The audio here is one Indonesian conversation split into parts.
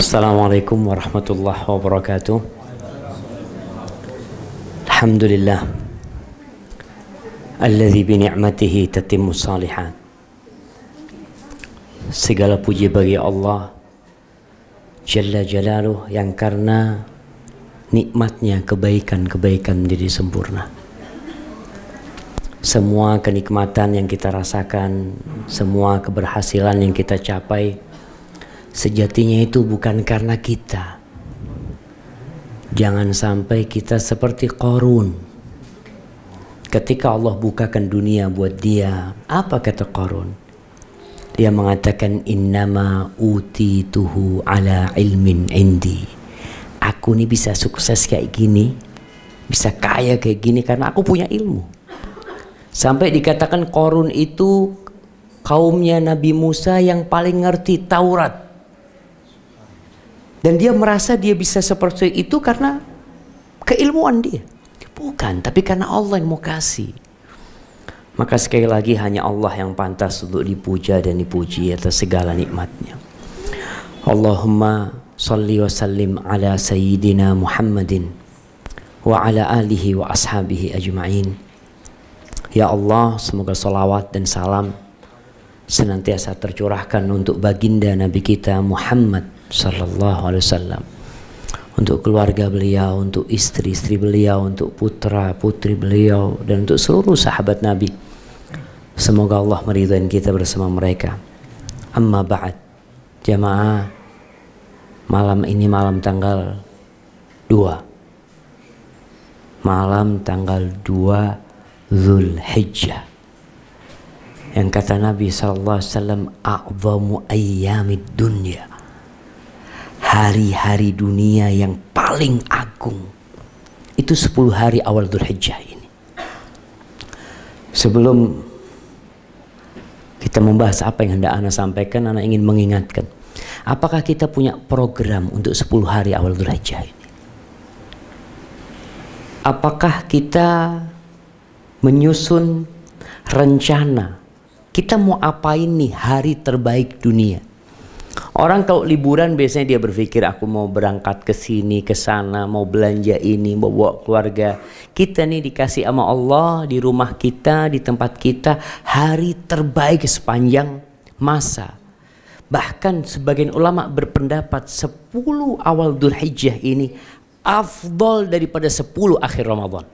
Assalamualaikum warahmatullahi wabarakatuh. Alhamdulillah. Alladhi bi tatimu salihan. Segala puji bagi Allah Jalla Jalaluh yang karena nikmatnya kebaikan-kebaikan menjadi sempurna. Semua kenikmatan yang kita rasakan, semua keberhasilan yang kita capai, Sejatinya itu bukan karena kita. Jangan sampai kita seperti Korun. Ketika Allah bukakan dunia buat dia, apa kata Korun? Dia mengatakan innama uti tuhu ala ilmin indi. Aku ini bisa sukses kayak gini, bisa kaya kayak gini karena aku punya ilmu. Sampai dikatakan Korun itu kaumnya Nabi Musa yang paling ngerti Taurat dan dia merasa dia bisa seperti itu karena keilmuan dia. Bukan, tapi karena Allah yang mau kasih. Maka sekali lagi hanya Allah yang pantas untuk dipuja dan dipuji atas segala nikmatnya. Allahumma salli wa sallim ala sayyidina Muhammadin wa ala alihi wa ashabihi ajma'in. Ya Allah, semoga salawat dan salam senantiasa tercurahkan untuk baginda Nabi kita Muhammad Sallallahu Alaihi Wasallam untuk keluarga beliau, untuk istri-istri beliau, untuk putra-putri beliau, dan untuk seluruh sahabat Nabi. Semoga Allah meridhai kita bersama mereka. Amma ba'd. Jamaah, malam ini malam tanggal 2. Malam tanggal 2 Zulhijjah. Yang kata Nabi sallallahu alaihi wasallam, "A'zamu ayyamid dunya." hari-hari dunia yang paling agung. Itu sepuluh hari awal Dhul Hijjah ini. Sebelum kita membahas apa yang hendak Anda sampaikan, Anda ingin mengingatkan. Apakah kita punya program untuk sepuluh hari awal Dhul Hijjah ini? Apakah kita menyusun rencana kita mau apain nih hari terbaik dunia Orang kalau liburan biasanya dia berpikir aku mau berangkat ke sini, ke sana, mau belanja ini, mau bawa keluarga. Kita nih dikasih sama Allah di rumah kita, di tempat kita hari terbaik sepanjang masa. Bahkan sebagian ulama berpendapat 10 awal Dzulhijjah ini afdol daripada 10 akhir Ramadan.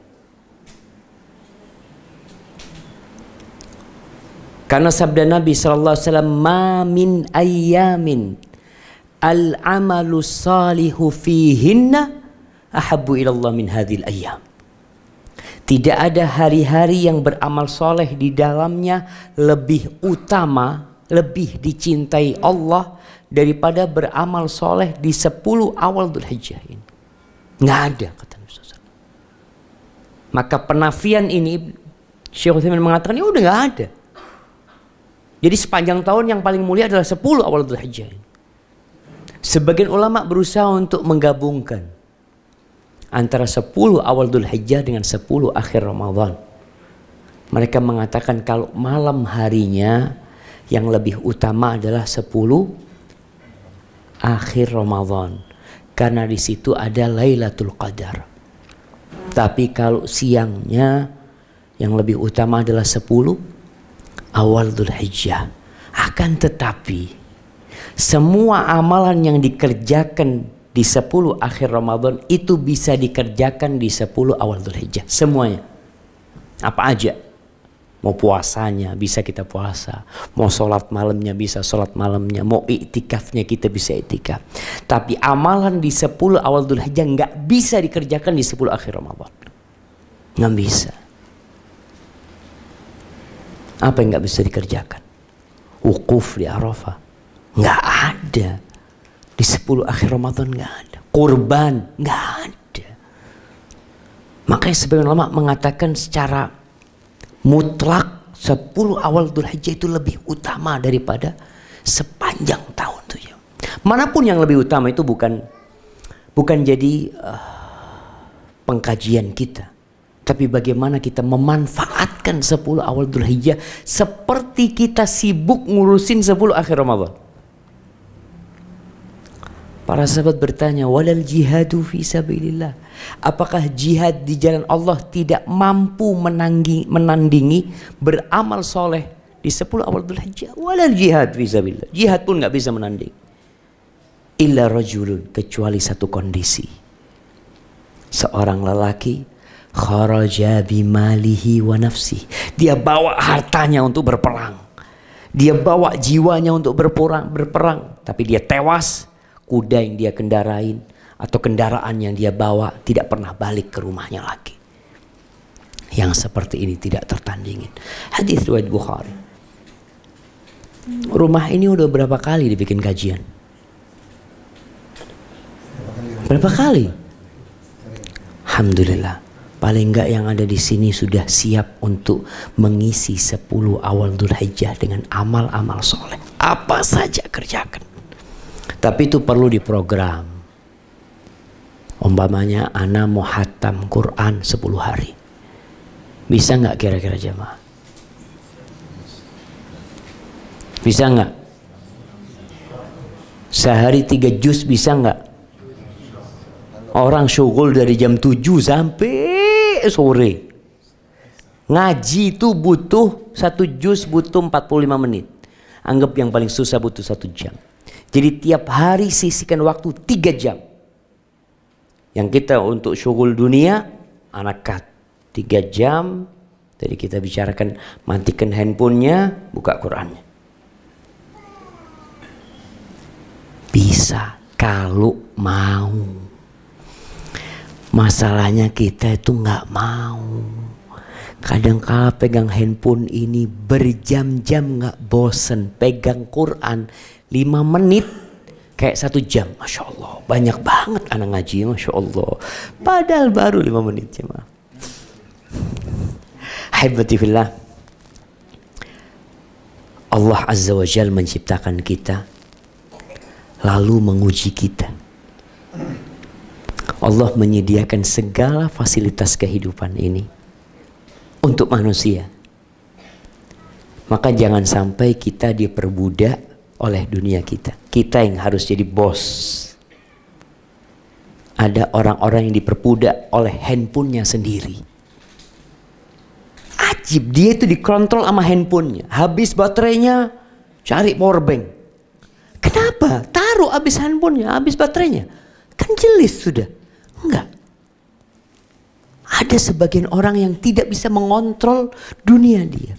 Karena sabda Nabi sallallahu alaihi wasallam, "Ma min ayyamin al-amalu salihu fihinna ahabbu ila Allah min hadhil ayyam." Tidak ada hari-hari yang beramal soleh di dalamnya lebih utama, lebih dicintai Allah daripada beramal soleh di 10 awal Dhul Hijjah ini. Nggak ada kata Nabi SAW. Maka penafian ini Syekh Uthman mengatakan ya udah nggak ada. Jadi sepanjang tahun yang paling mulia adalah 10 awal Dzulhijjah. Sebagian ulama berusaha untuk menggabungkan antara 10 awal Dzulhijjah dengan 10 akhir Ramadan. Mereka mengatakan kalau malam harinya yang lebih utama adalah 10 akhir Ramadan. Karena di situ ada Lailatul Qadar. Tapi kalau siangnya yang lebih utama adalah 10 awal Dhul Akan tetapi semua amalan yang dikerjakan di 10 akhir Ramadan itu bisa dikerjakan di 10 awal Dhul Semuanya. Apa aja. Mau puasanya bisa kita puasa. Mau sholat malamnya bisa sholat malamnya. Mau i'tikafnya kita bisa i'tikaf Tapi amalan di 10 awal Dhul nggak bisa dikerjakan di 10 akhir Ramadan. Nggak bisa. Apa yang nggak bisa dikerjakan? Wukuf di Arafah. Nggak ada. Di sepuluh akhir Ramadan nggak ada. Kurban nggak ada. Makanya sebagian ulama mengatakan secara mutlak sepuluh awal Dzulhijjah itu lebih utama daripada sepanjang tahun tuh ya. Manapun yang lebih utama itu bukan bukan jadi uh, pengkajian kita tapi bagaimana kita memanfaatkan 10 awal Dzulhijjah seperti kita sibuk ngurusin 10 akhir Ramadan. Para sahabat bertanya, "Walal jihadu fi sabilillah?" Apakah jihad di jalan Allah tidak mampu menanggi, menandingi beramal soleh di sepuluh awal Dzulhijjah? Walal jihad fi sabilillah. Jihad pun nggak bisa menanding. Illa rajulun kecuali satu kondisi. Seorang lelaki kharaja bimalihi wa nafsi. Dia bawa hartanya untuk berperang. Dia bawa jiwanya untuk berperang, berperang. Tapi dia tewas, kuda yang dia kendarain atau kendaraan yang dia bawa tidak pernah balik ke rumahnya lagi. Yang seperti ini tidak tertandingin. Hadis riwayat Bukhari. Rumah ini udah berapa kali dibikin kajian? Berapa kali? Alhamdulillah Paling enggak yang ada di sini sudah siap untuk mengisi 10 awal Dzulhijjah dengan amal-amal soleh. Apa saja kerjakan. Tapi itu perlu diprogram. Umpamanya Ana mau hatam Quran 10 hari. Bisa enggak kira-kira jemaah? Bisa enggak? Sehari tiga juz bisa enggak? Orang syukur dari jam 7 sampai sampai sore. Ngaji itu butuh satu jus butuh 45 menit. Anggap yang paling susah butuh satu jam. Jadi tiap hari sisihkan waktu tiga jam. Yang kita untuk syukur dunia, anakat. Tiga jam, jadi kita bicarakan matikan handphonenya, buka Qurannya. Bisa kalau mau. Masalahnya kita itu nggak mau. Kadang -kadang pegang handphone ini berjam-jam nggak bosen. Pegang Quran lima menit kayak satu jam. Masya Allah banyak banget anak ngaji Masya Allah. Padahal baru lima menit cuma. Ya batifillah. Allah Azza wa Jal menciptakan kita lalu menguji kita. Allah menyediakan segala fasilitas kehidupan ini untuk manusia. Maka jangan sampai kita diperbudak oleh dunia kita. Kita yang harus jadi bos. Ada orang-orang yang diperbudak oleh handphonenya sendiri. Ajib, dia itu dikontrol sama handphonenya. Habis baterainya, cari power bank. Kenapa? Taruh habis handphonenya, habis baterainya. Kan jelas sudah. Enggak. Ada sebagian orang yang tidak bisa mengontrol dunia dia.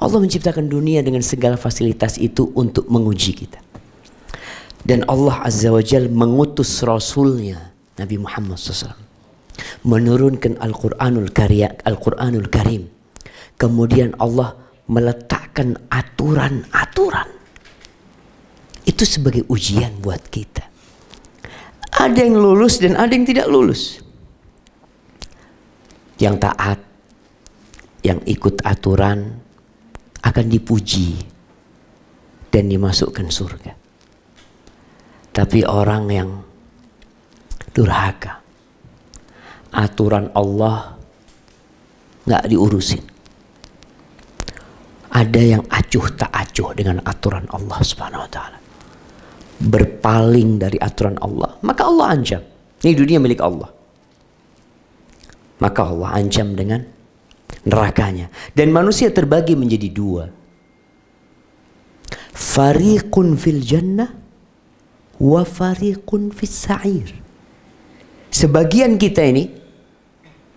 Allah menciptakan dunia dengan segala fasilitas itu untuk menguji kita. Dan Allah Azza wa Jal mengutus Rasulnya Nabi Muhammad SAW. Menurunkan Al-Quranul, Al-Quranul Karim. Kemudian Allah meletakkan aturan-aturan. Itu sebagai ujian buat kita. Ada yang lulus dan ada yang tidak lulus. Yang taat, yang ikut aturan akan dipuji dan dimasukkan surga. Tapi orang yang durhaka, aturan Allah nggak diurusin. Ada yang acuh tak acuh dengan aturan Allah Subhanahu wa taala berpaling dari aturan Allah, maka Allah ancam. Ini dunia milik Allah. Maka Allah ancam dengan nerakanya. Dan manusia terbagi menjadi dua. Fariqun fil jannah wa fariqun fis sa'ir. Sebagian kita ini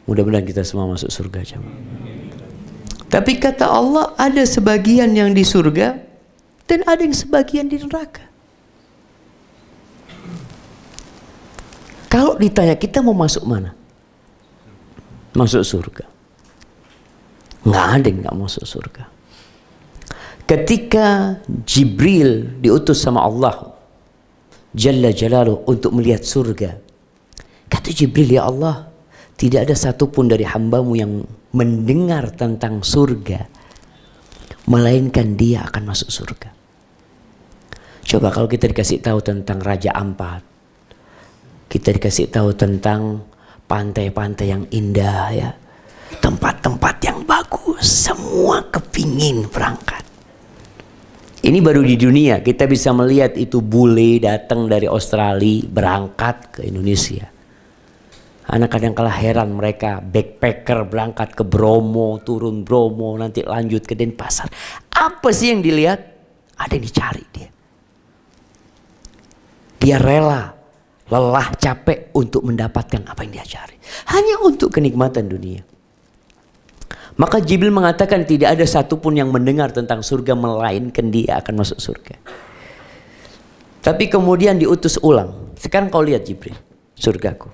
mudah-mudahan kita semua masuk surga jemaah. Tapi kata Allah ada sebagian yang di surga dan ada yang sebagian di neraka. Kalau ditanya kita mau masuk mana? Masuk surga. Nggak ada yang nggak masuk surga. Ketika Jibril diutus sama Allah Jalla Jalaluh untuk melihat surga. Kata Jibril, ya Allah, tidak ada satupun dari hambamu yang mendengar tentang surga. Melainkan dia akan masuk surga. Coba kalau kita dikasih tahu tentang Raja Ampat, kita dikasih tahu tentang pantai-pantai yang indah ya. Tempat-tempat yang bagus, semua kepingin berangkat. Ini baru di dunia, kita bisa melihat itu bule datang dari Australia berangkat ke Indonesia. Anak kadang kalah heran mereka backpacker berangkat ke Bromo, turun Bromo, nanti lanjut ke Denpasar. Apa sih yang dilihat? Ada yang dicari dia. Dia rela lelah capek untuk mendapatkan apa yang dia cari. Hanya untuk kenikmatan dunia. Maka Jibril mengatakan tidak ada satupun yang mendengar tentang surga melainkan dia akan masuk surga. Tapi kemudian diutus ulang. Sekarang kau lihat Jibril, surgaku.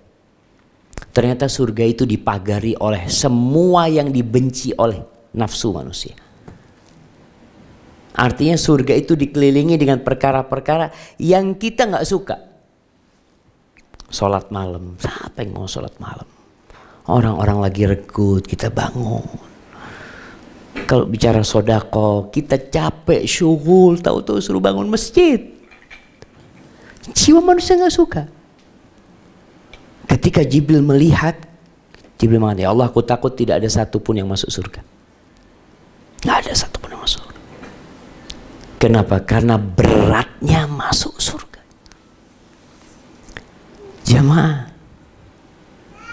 Ternyata surga itu dipagari oleh semua yang dibenci oleh nafsu manusia. Artinya surga itu dikelilingi dengan perkara-perkara yang kita nggak suka sholat malam. Siapa yang mau sholat malam? Orang-orang lagi regut, kita bangun. Kalau bicara sodako, kita capek, syuhul, tahu-tahu suruh bangun masjid. Jiwa manusia nggak suka. Ketika Jibril melihat, Jibril mengatakan, ya Allah aku takut tidak ada satupun yang masuk surga. Nggak ada satupun yang masuk surga. Kenapa? Karena beratnya masuk surga. Jamaah.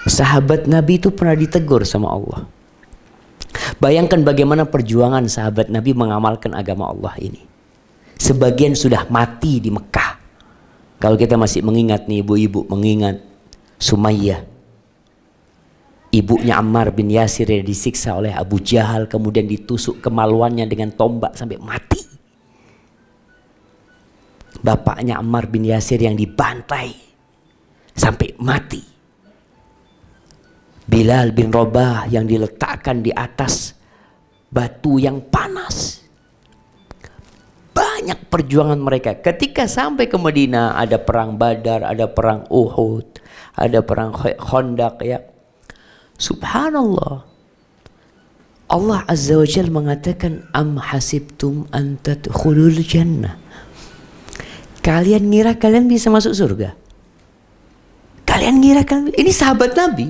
Sahabat Nabi itu pernah ditegur sama Allah. Bayangkan bagaimana perjuangan sahabat Nabi mengamalkan agama Allah ini. Sebagian sudah mati di Mekah. Kalau kita masih mengingat nih ibu-ibu, mengingat Sumayyah. Ibunya Ammar bin Yasir yang disiksa oleh Abu Jahal kemudian ditusuk kemaluannya dengan tombak sampai mati. Bapaknya Ammar bin Yasir yang dibantai sampai mati. Bilal bin Robah yang diletakkan di atas batu yang panas. Banyak perjuangan mereka. Ketika sampai ke Medina ada perang Badar, ada perang Uhud, ada perang Khandaq ya. Subhanallah. Allah Azza wa Jal mengatakan am hasibtum an tadkhulul jannah. Kalian ngira kalian bisa masuk surga? Kalian ngira kan? Ini sahabat Nabi.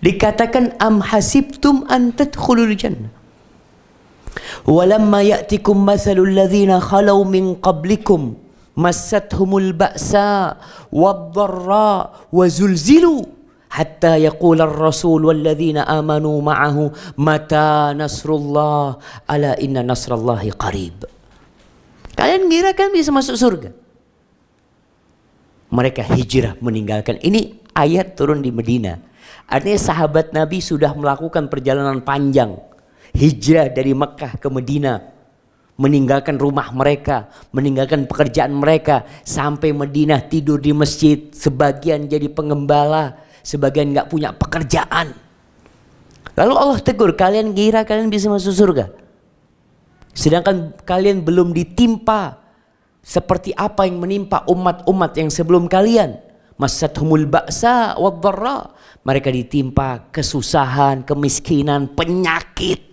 Dikatakan am hasibtum an tadkhulul jannah. Walamma ya'tikum mathalul ladhina khalau min qablikum massathumul ba'sa wadh-dharra wa zulzilu hatta yaqula ar-rasul wal ladhina amanu ma'ahu mata nasrullah ala inna nasrallahi qarib. Kalian ngira kan bisa masuk surga? mereka hijrah meninggalkan. Ini ayat turun di Medina. Artinya sahabat Nabi sudah melakukan perjalanan panjang. Hijrah dari Mekah ke Medina. Meninggalkan rumah mereka, meninggalkan pekerjaan mereka. Sampai Medina tidur di masjid, sebagian jadi pengembala, sebagian gak punya pekerjaan. Lalu Allah tegur, kalian kira kalian bisa masuk surga? Sedangkan kalian belum ditimpa seperti apa yang menimpa umat-umat yang sebelum kalian. Masathumul ba'sa wadzarra. Mereka ditimpa kesusahan, kemiskinan, penyakit.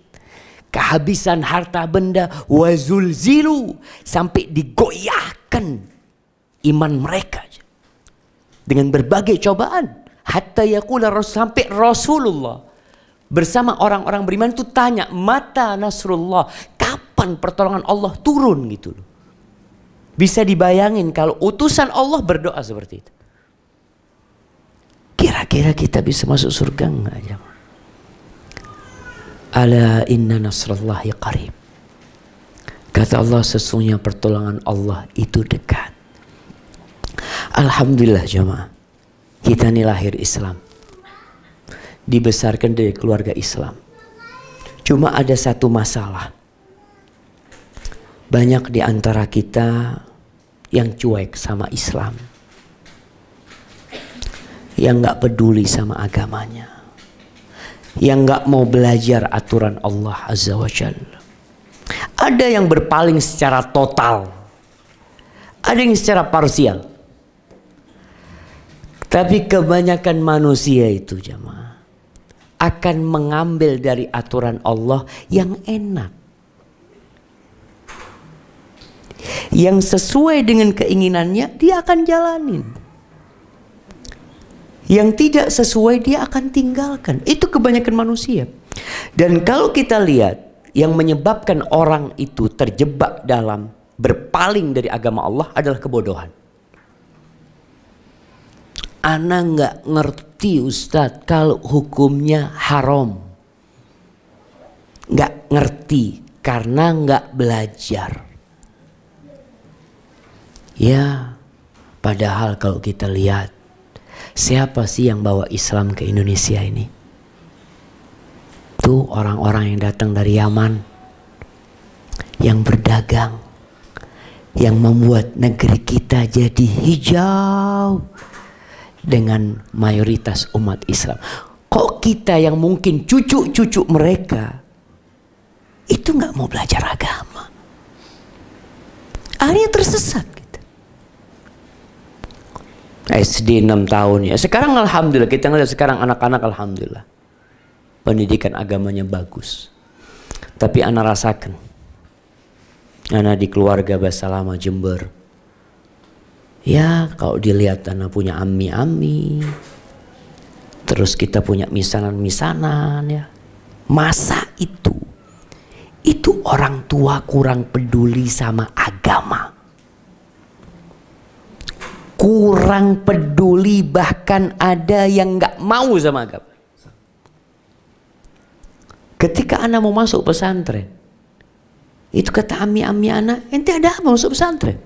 Kehabisan harta benda. wazul zilu Sampai digoyahkan iman mereka. Dengan berbagai cobaan. Hatta yakula rasul, sampai Rasulullah. Bersama orang-orang beriman itu tanya. Mata Nasrullah. Kapan pertolongan Allah turun gitu loh. Bisa dibayangin kalau utusan Allah berdoa seperti itu. Kira-kira kita bisa masuk surga enggak jemaah? Ala inna nasrallahi qarib. Kata Allah sesungguhnya pertolongan Allah itu dekat. Alhamdulillah jemaah. Kita ini lahir Islam. Dibesarkan dari keluarga Islam. Cuma ada satu masalah. Banyak di antara kita yang cuek sama Islam, yang nggak peduli sama agamanya, yang nggak mau belajar aturan Allah Azza wa Ada yang berpaling secara total, ada yang secara parsial. Tapi kebanyakan manusia itu jemaah akan mengambil dari aturan Allah yang enak. yang sesuai dengan keinginannya dia akan jalanin. Yang tidak sesuai dia akan tinggalkan. Itu kebanyakan manusia. Dan kalau kita lihat yang menyebabkan orang itu terjebak dalam berpaling dari agama Allah adalah kebodohan. Ana nggak ngerti Ustadz kalau hukumnya haram. Nggak ngerti karena nggak belajar. Ya, padahal kalau kita lihat siapa sih yang bawa Islam ke Indonesia ini? Itu orang-orang yang datang dari Yaman, yang berdagang, yang membuat negeri kita jadi hijau dengan mayoritas umat Islam. Kok kita yang mungkin cucu-cucu mereka itu nggak mau belajar agama? Akhirnya tersesat. SD 6 tahun ya. Sekarang alhamdulillah kita ngelihat sekarang anak-anak alhamdulillah pendidikan agamanya bagus. Tapi anak rasakan. Anak di keluarga bahasa lama Jember. Ya, kalau dilihat anak punya ami-ami. Terus kita punya misanan-misanan ya. Masa itu itu orang tua kurang peduli sama agama kurang peduli bahkan ada yang nggak mau sama agama. Ketika anak mau masuk pesantren, itu kata ami-ami anak, ente ada apa masuk pesantren?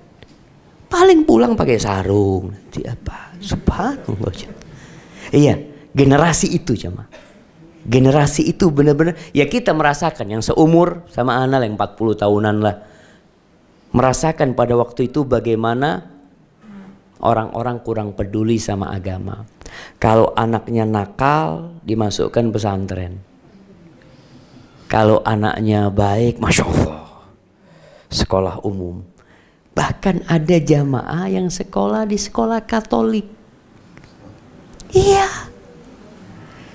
Paling pulang pakai sarung, nanti apa? Subhanallah. Iya, generasi itu cama. Generasi itu benar-benar ya kita merasakan yang seumur sama anak yang 40 tahunan lah. Merasakan pada waktu itu bagaimana orang-orang kurang peduli sama agama. Kalau anaknya nakal, dimasukkan pesantren. Kalau anaknya baik, masya Allah, sekolah umum. Bahkan ada jamaah yang sekolah di sekolah Katolik. Iya,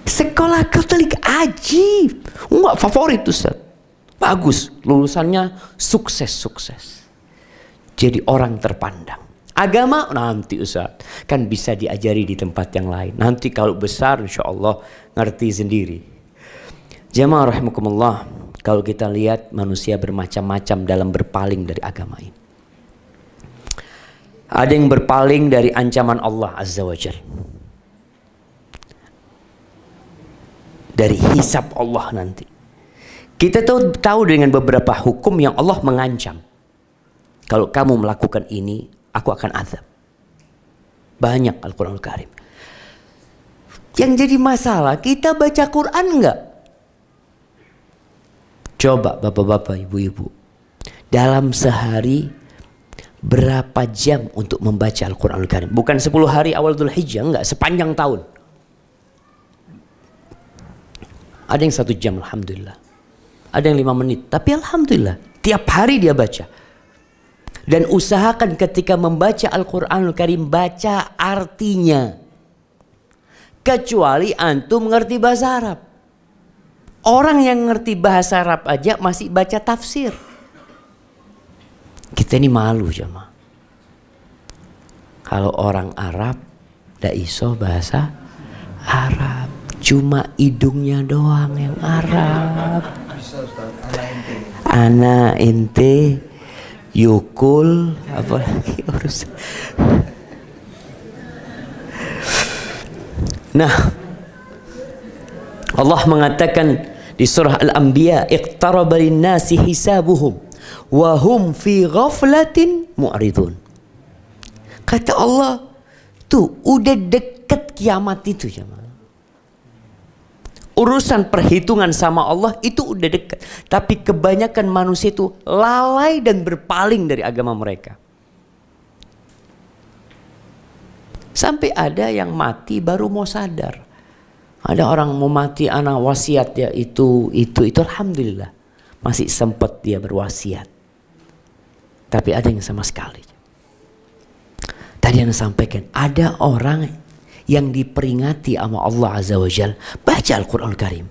sekolah Katolik ajib. Enggak favorit Ustaz. Bagus, lulusannya sukses-sukses. Jadi orang terpandang. Agama nanti Ustaz. Kan bisa diajari di tempat yang lain. Nanti kalau besar insya Allah ngerti sendiri. Jemaah rahimakumullah. Kalau kita lihat manusia bermacam-macam dalam berpaling dari agama ini. Ada yang berpaling dari ancaman Allah Azza wa Jal. Dari hisap Allah nanti. Kita tahu, tahu dengan beberapa hukum yang Allah mengancam. Kalau kamu melakukan ini, aku akan azab. Banyak Al-Quranul Karim. Yang jadi masalah, kita baca Quran enggak? Coba bapak-bapak, ibu-ibu. Dalam sehari, berapa jam untuk membaca Al-Quranul Karim? Bukan 10 hari awal Dhul Hijjah, enggak. Sepanjang tahun. Ada yang satu jam, Alhamdulillah. Ada yang lima menit. Tapi Alhamdulillah, tiap hari dia baca. Dan usahakan ketika membaca Al-Quranul Karim, baca artinya. Kecuali antum mengerti bahasa Arab. Orang yang ngerti bahasa Arab aja masih baca tafsir. Kita ini malu sama Kalau orang Arab, tidak iso bahasa Arab. Cuma hidungnya doang yang Arab. Anak inti yukul apa lagi harus. nah Allah mengatakan di surah Al-Anbiya iqtaraba lin-nasi hisabuhum wa hum fi ghaflatin mu'ridun kata Allah tuh udah deket kiamat itu ya urusan perhitungan sama Allah itu udah dekat. Tapi kebanyakan manusia itu lalai dan berpaling dari agama mereka. Sampai ada yang mati baru mau sadar. Ada orang mau mati anak wasiat ya itu itu itu alhamdulillah masih sempat dia berwasiat. Tapi ada yang sama sekali. Tadi yang sampaikan ada orang yang diperingati sama Allah Azza wa Jal. Baca Al-Quran Al Karim.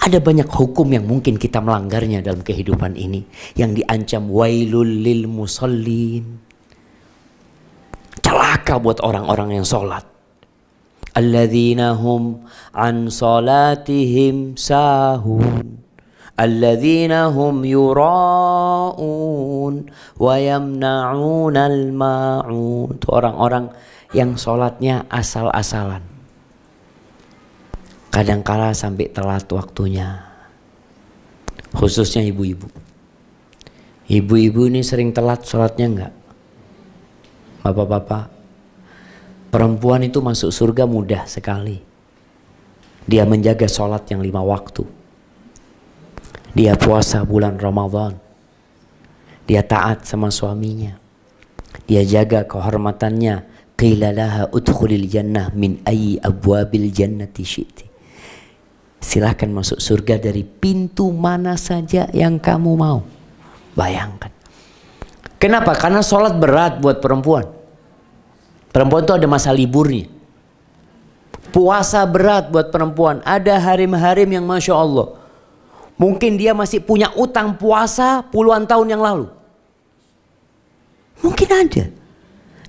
Ada banyak hukum yang mungkin kita melanggarnya dalam kehidupan ini. Yang diancam wailul lil musallin. Celaka buat orang-orang yang sholat. Alladzina hum an salatihim sahun. Alladzina hum yura'un wa yamna'un al-ma'un. Orang-orang yang sholatnya asal-asalan. Kadangkala sampai telat waktunya. Khususnya ibu-ibu. Ibu-ibu ini sering telat sholatnya enggak? Bapak-bapak, perempuan itu masuk surga mudah sekali. Dia menjaga sholat yang lima waktu. Dia puasa bulan Ramadan. Dia taat sama suaminya. Dia jaga kehormatannya Qila laha udkhulil jannah min ayyi abwabil jannati syi'ti. Silahkan masuk surga dari pintu mana saja yang kamu mau. Bayangkan. Kenapa? Karena sholat berat buat perempuan. Perempuan itu ada masa liburnya. Puasa berat buat perempuan. Ada harim-harim yang Masya Allah. Mungkin dia masih punya utang puasa puluhan tahun yang lalu. Mungkin ada.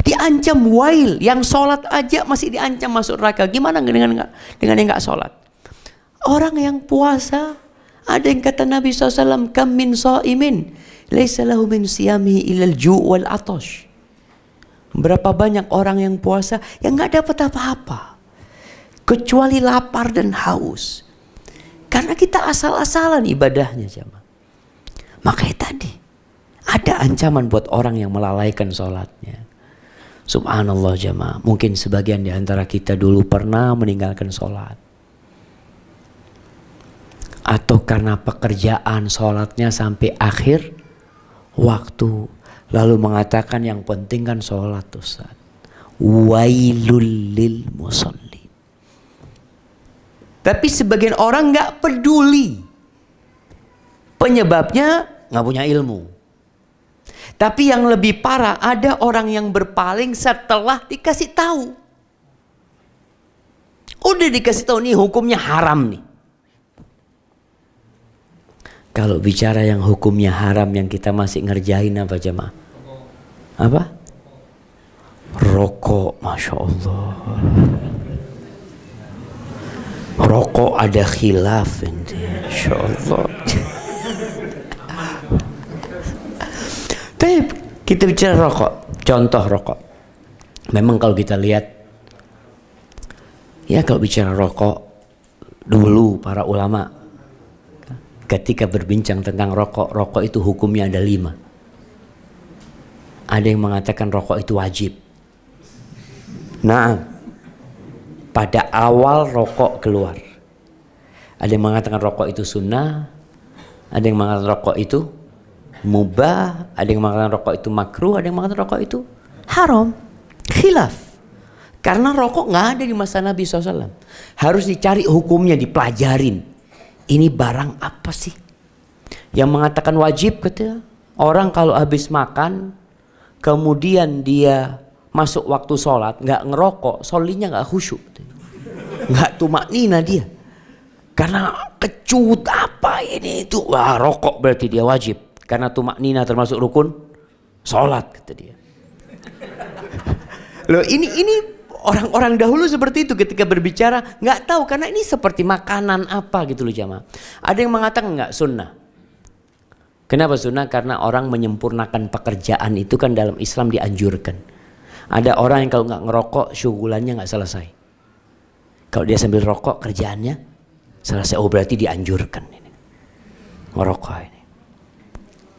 Diancam wail, yang sholat aja masih diancam masuk neraka. Gimana dengan dengan yang nggak sholat? Orang yang puasa, ada yang kata Nabi SAW, Kam min imin laysa siami min ilal ju' wal atosh. Berapa banyak orang yang puasa yang nggak dapat apa-apa. Kecuali lapar dan haus. Karena kita asal-asalan ibadahnya cama Makanya tadi ada ancaman buat orang yang melalaikan sholatnya. Subhanallah jemaah. Mungkin sebagian di antara kita dulu pernah meninggalkan sholat. Atau karena pekerjaan sholatnya sampai akhir waktu. Lalu mengatakan yang penting kan sholat Ustaz. Wailul lil musalli. Tapi sebagian orang nggak peduli. Penyebabnya nggak punya ilmu tapi yang lebih parah ada orang yang berpaling setelah dikasih tahu. Udah dikasih tahu nih hukumnya haram nih. Kalau bicara yang hukumnya haram yang kita masih ngerjain apa jemaah? Apa? Rokok, masya Allah. Rokok ada khilaf, masya Allah. Tapi kita bicara rokok, contoh rokok. Memang kalau kita lihat, ya kalau bicara rokok, dulu para ulama ketika berbincang tentang rokok, rokok itu hukumnya ada lima. Ada yang mengatakan rokok itu wajib. Nah, pada awal rokok keluar. Ada yang mengatakan rokok itu sunnah, ada yang mengatakan rokok itu mubah, ada yang mengatakan rokok itu makruh, ada yang mengatakan rokok itu haram. Khilaf. Karena rokok nggak ada di masa Nabi SAW. Harus dicari hukumnya, dipelajarin. Ini barang apa sih? Yang mengatakan wajib kata Orang kalau habis makan, kemudian dia masuk waktu sholat, nggak ngerokok, solinya nggak khusyuk. Nggak tumak nina dia. Karena kecut apa ini itu? Wah rokok berarti dia wajib karena tumak nina termasuk rukun sholat kata dia loh ini ini orang-orang dahulu seperti itu ketika berbicara nggak tahu karena ini seperti makanan apa gitu loh jamaah ada yang mengatakan nggak sunnah kenapa sunnah karena orang menyempurnakan pekerjaan itu kan dalam Islam dianjurkan ada orang yang kalau nggak ngerokok syugulannya nggak selesai kalau dia sambil rokok kerjaannya selesai oh berarti dianjurkan ini ngerokok ini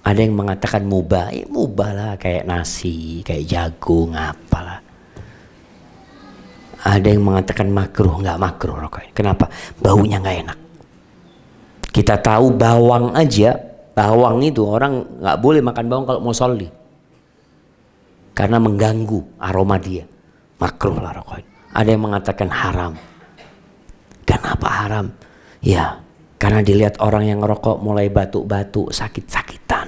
ada yang mengatakan mubah eh, ya, mubah lah kayak nasi kayak jagung apalah ada yang mengatakan makruh nggak makruh rokok kenapa baunya nggak enak kita tahu bawang aja bawang itu orang nggak boleh makan bawang kalau mau soli karena mengganggu aroma dia makruh lah rokok ada yang mengatakan haram kenapa haram ya karena dilihat orang yang ngerokok mulai batuk-batuk, sakit-sakitan.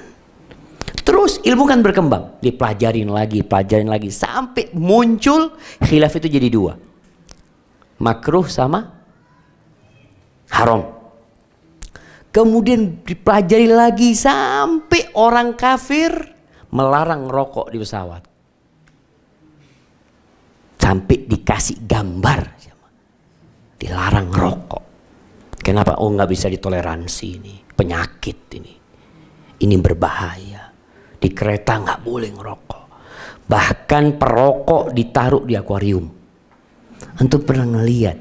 Terus ilmu kan berkembang, dipelajarin lagi, pelajarin lagi sampai muncul khilaf itu jadi dua. Makruh sama haram. Kemudian dipelajari lagi sampai orang kafir melarang rokok di pesawat. Sampai dikasih gambar dilarang rokok. Kenapa? Oh nggak bisa ditoleransi ini, penyakit ini. Ini berbahaya. Di kereta nggak boleh ngerokok. Bahkan perokok ditaruh di akuarium. Untuk pernah ngeliat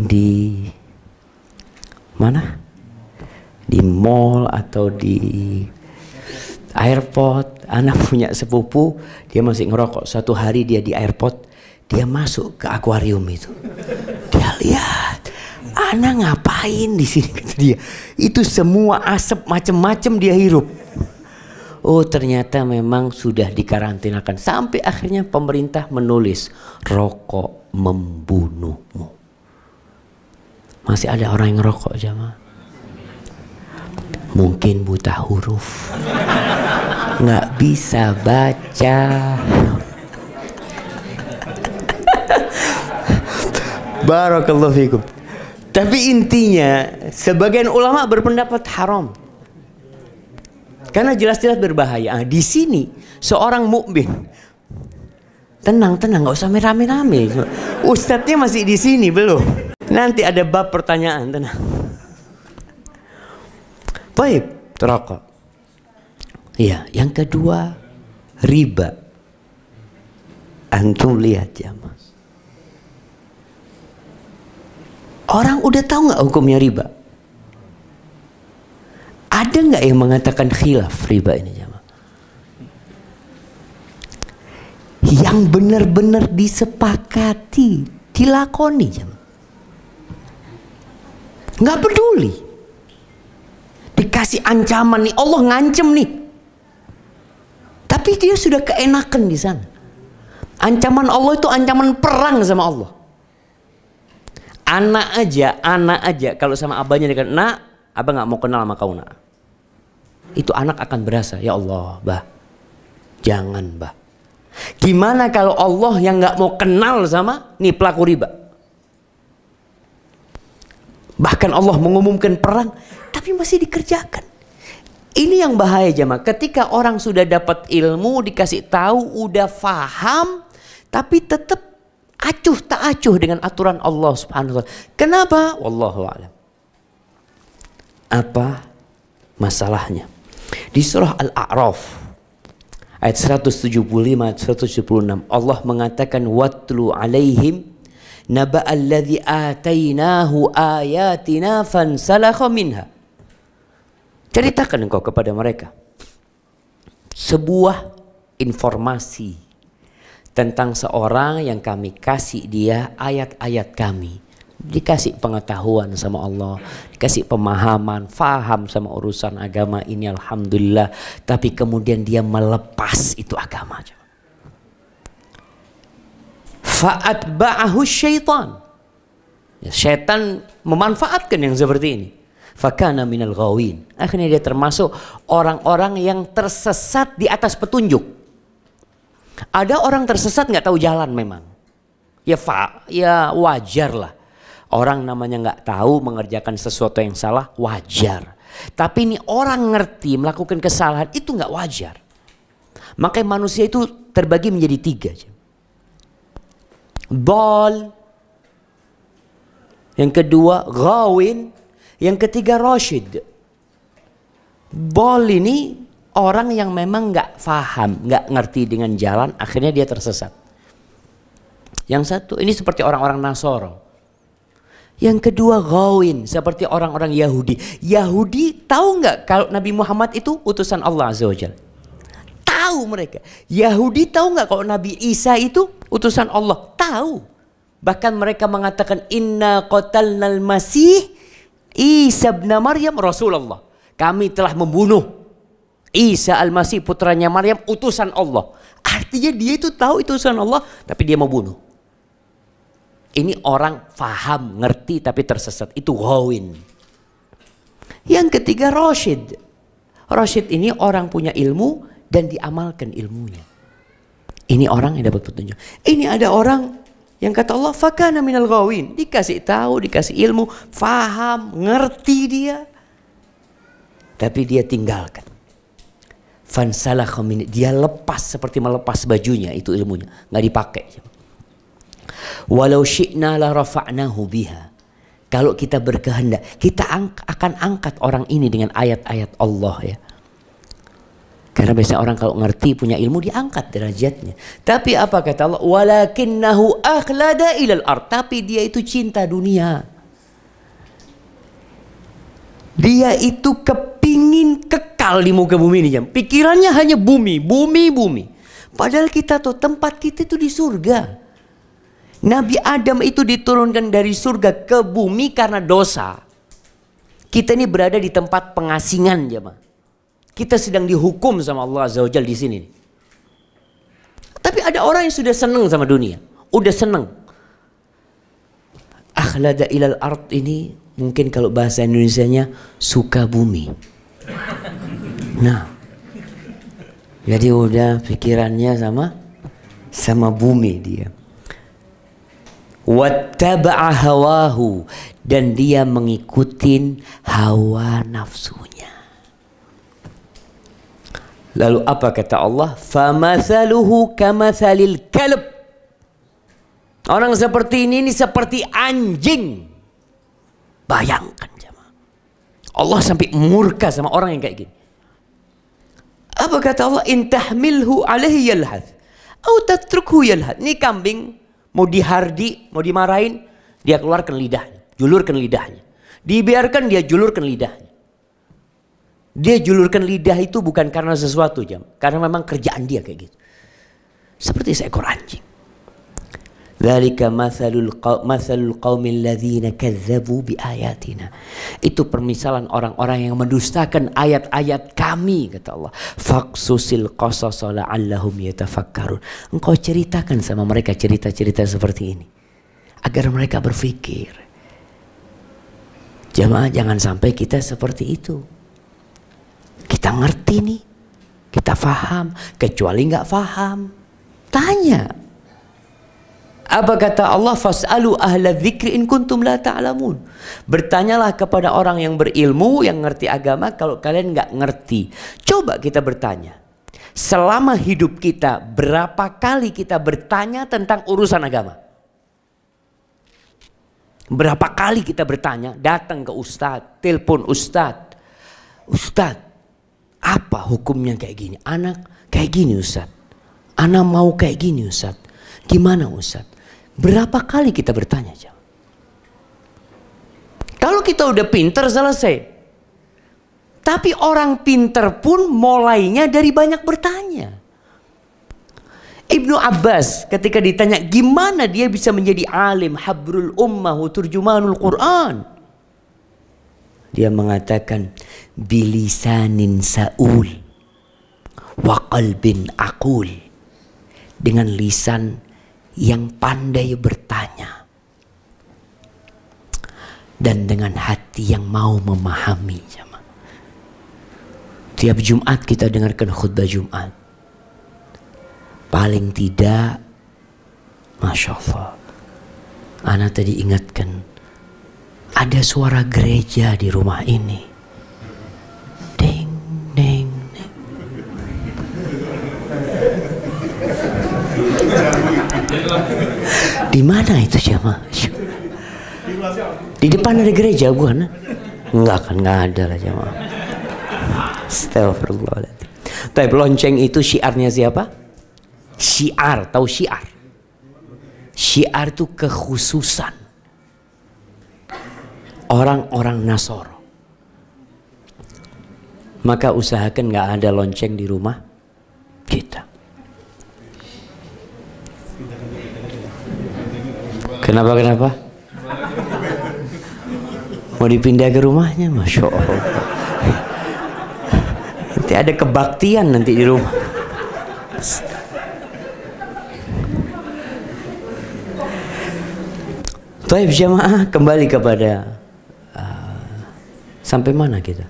di mana? Di mall atau di airport anak punya sepupu dia masih ngerokok satu hari dia di airport dia masuk ke akuarium itu dia lihat Ana ngapain di sini kata dia. Itu semua asap macam-macam dia hirup. Oh ternyata memang sudah dikarantinakan sampai akhirnya pemerintah menulis rokok membunuhmu. Masih ada orang yang rokok jamaah. Mungkin buta huruf. Nggak bisa baca. Barakallahu fikum. Tapi intinya sebagian ulama berpendapat haram. Karena jelas-jelas berbahaya. Nah, di sini seorang mukmin tenang tenang nggak usah merame-rame. Ustadznya masih di sini belum. Nanti ada bab pertanyaan tenang. Baik, rokok. Iya, yang kedua riba. Antum lihat jam. Orang udah tahu nggak hukumnya riba? Ada nggak yang mengatakan khilaf riba ini Yang benar-benar disepakati, dilakoni jamaah. Nggak peduli. Dikasih ancaman nih, Allah ngancem nih. Tapi dia sudah keenakan di sana. Ancaman Allah itu ancaman perang sama Allah anak aja anak aja kalau sama abahnya dia kata nak abah nggak mau kenal sama kau nak itu anak akan berasa ya Allah bah jangan bah gimana kalau Allah yang nggak mau kenal sama nih pelaku riba bahkan Allah mengumumkan perang tapi masih dikerjakan ini yang bahaya jemaah. Ketika orang sudah dapat ilmu, dikasih tahu, udah faham, tapi tetap acuh tak acuh dengan aturan Allah Subhanahu wa taala. Kenapa? Wallahu a'lam. Apa masalahnya? Di surah Al-A'raf ayat 175 ayat 176 Allah mengatakan watlu alaihim naba alladhi atainahu ayatina fansalakha minha ceritakan engkau kepada mereka sebuah informasi tentang seorang yang kami kasih dia ayat-ayat kami dikasih pengetahuan sama Allah, dikasih pemahaman, faham sama urusan agama ini alhamdulillah, tapi kemudian dia melepas itu agama. Fa'atba'ahu syaitan. Ya, syaitan memanfaatkan yang seperti ini. Fakana minal gawin Akhirnya dia termasuk orang-orang yang tersesat di atas petunjuk ada orang tersesat nggak tahu jalan memang. Ya fa, ya wajar lah. Orang namanya nggak tahu mengerjakan sesuatu yang salah wajar. Tapi ini orang ngerti melakukan kesalahan itu nggak wajar. Makanya manusia itu terbagi menjadi tiga. Bol. Yang kedua gawin. Yang ketiga roshid. Bol ini orang yang memang nggak paham, nggak ngerti dengan jalan, akhirnya dia tersesat. Yang satu, ini seperti orang-orang Nasoro. Yang kedua, Gawin, seperti orang-orang Yahudi. Yahudi tahu nggak kalau Nabi Muhammad itu utusan Allah Azza wa Jal? Tahu mereka. Yahudi tahu nggak kalau Nabi Isa itu utusan Allah? Tahu. Bahkan mereka mengatakan, Inna qatalnal masih Isa bin Maryam Rasulullah. Kami telah membunuh Isa Al-Masih putranya Maryam utusan Allah. Artinya dia itu tahu itu utusan Allah tapi dia mau bunuh. Ini orang faham, ngerti tapi tersesat. Itu Gawin. Yang ketiga Rashid. Rashid ini orang punya ilmu dan diamalkan ilmunya. Ini orang yang dapat petunjuk. Ini ada orang yang kata Allah fakana minal gawin. Dikasih tahu, dikasih ilmu, faham, ngerti dia. Tapi dia tinggalkan. Fansalah dia lepas seperti melepas bajunya itu ilmunya nggak dipakai walau syi'na la rafa'nahu biha kalau kita berkehendak kita akan angkat orang ini dengan ayat-ayat Allah ya karena biasanya orang kalau ngerti punya ilmu diangkat derajatnya tapi apa kata Allah walakinnahu akhlada ilal ard tapi dia itu cinta dunia dia itu ke ingin kekal di muka bumi ini jam. Pikirannya hanya bumi, bumi, bumi. Padahal kita tuh tempat kita itu di surga. Nabi Adam itu diturunkan dari surga ke bumi karena dosa. Kita ini berada di tempat pengasingan jemaah. Kita sedang dihukum sama Allah Azza wa di sini. Tapi ada orang yang sudah senang sama dunia. Udah seneng. Akhlada ilal art ini mungkin kalau bahasa Indonesia-nya suka bumi. Nah, jadi udah pikirannya sama sama bumi dia. Wattaba'a hawahu dan dia mengikuti hawa nafsunya. Lalu apa kata Allah? Famasaluhu kamasalil kalb. Orang seperti ini ini seperti anjing. Bayangkan. Allah sampai murka sama orang yang kayak gini. Apa kata Allah? Intahmilhu alaihi yalhath. Au tatrukhu yalhath. Ini kambing mau dihardi, mau dimarahin, dia keluarkan lidahnya, julurkan lidahnya. Dibiarkan dia julurkan lidahnya. Dia julurkan lidah itu bukan karena sesuatu jam, karena memang kerjaan dia kayak gitu. Seperti seekor anjing. Dzalika masalul masalul qaumil ladzina kadzdzabu biayatina. Itu permisalan orang-orang yang mendustakan ayat-ayat kami kata Allah. Faksusil qasasa la'allahum yatafakkarun. Engkau ceritakan sama mereka cerita-cerita seperti ini agar mereka berpikir. Jemaah jangan sampai kita seperti itu. Kita ngerti nih, kita faham, kecuali nggak faham, tanya apa kata Allah? Fas'alu ahla dzikri in kuntum la ta'lamun. Bertanyalah kepada orang yang berilmu, yang ngerti agama kalau kalian nggak ngerti. Coba kita bertanya. Selama hidup kita berapa kali kita bertanya tentang urusan agama? Berapa kali kita bertanya, datang ke ustadz, telepon ustadz. Ustadz, apa hukumnya kayak gini? Anak kayak gini ustadz. Anak mau kayak gini ustadz. Gimana ustadz? Berapa kali kita bertanya? Kalau kita udah pinter selesai. Tapi orang pinter pun mulainya dari banyak bertanya. Ibnu Abbas ketika ditanya gimana dia bisa menjadi alim habrul ummah turjumanul Quran. Dia mengatakan bilisanin saul wa qalbin aqul. Dengan lisan yang pandai bertanya dan dengan hati yang mau memahami Tiap Jumat kita dengarkan khutbah Jumat. Paling tidak, Masya Allah. anak tadi ingatkan, ada suara gereja di rumah ini. Di mana itu jamaah? Di depan ada gereja gua nah. Enggak kan enggak ada lah jamaah. Astagfirullahaladzim. Tapi lonceng itu syiarnya siapa? Syiar, tahu syiar? Syiar itu kekhususan orang-orang nasor. Maka usahakan nggak ada lonceng di rumah kita. Kenapa kenapa? Mau dipindah ke rumahnya, masya Allah. Nanti ada kebaktian nanti di rumah. Taib jamaah kembali kepada uh, sampai mana kita?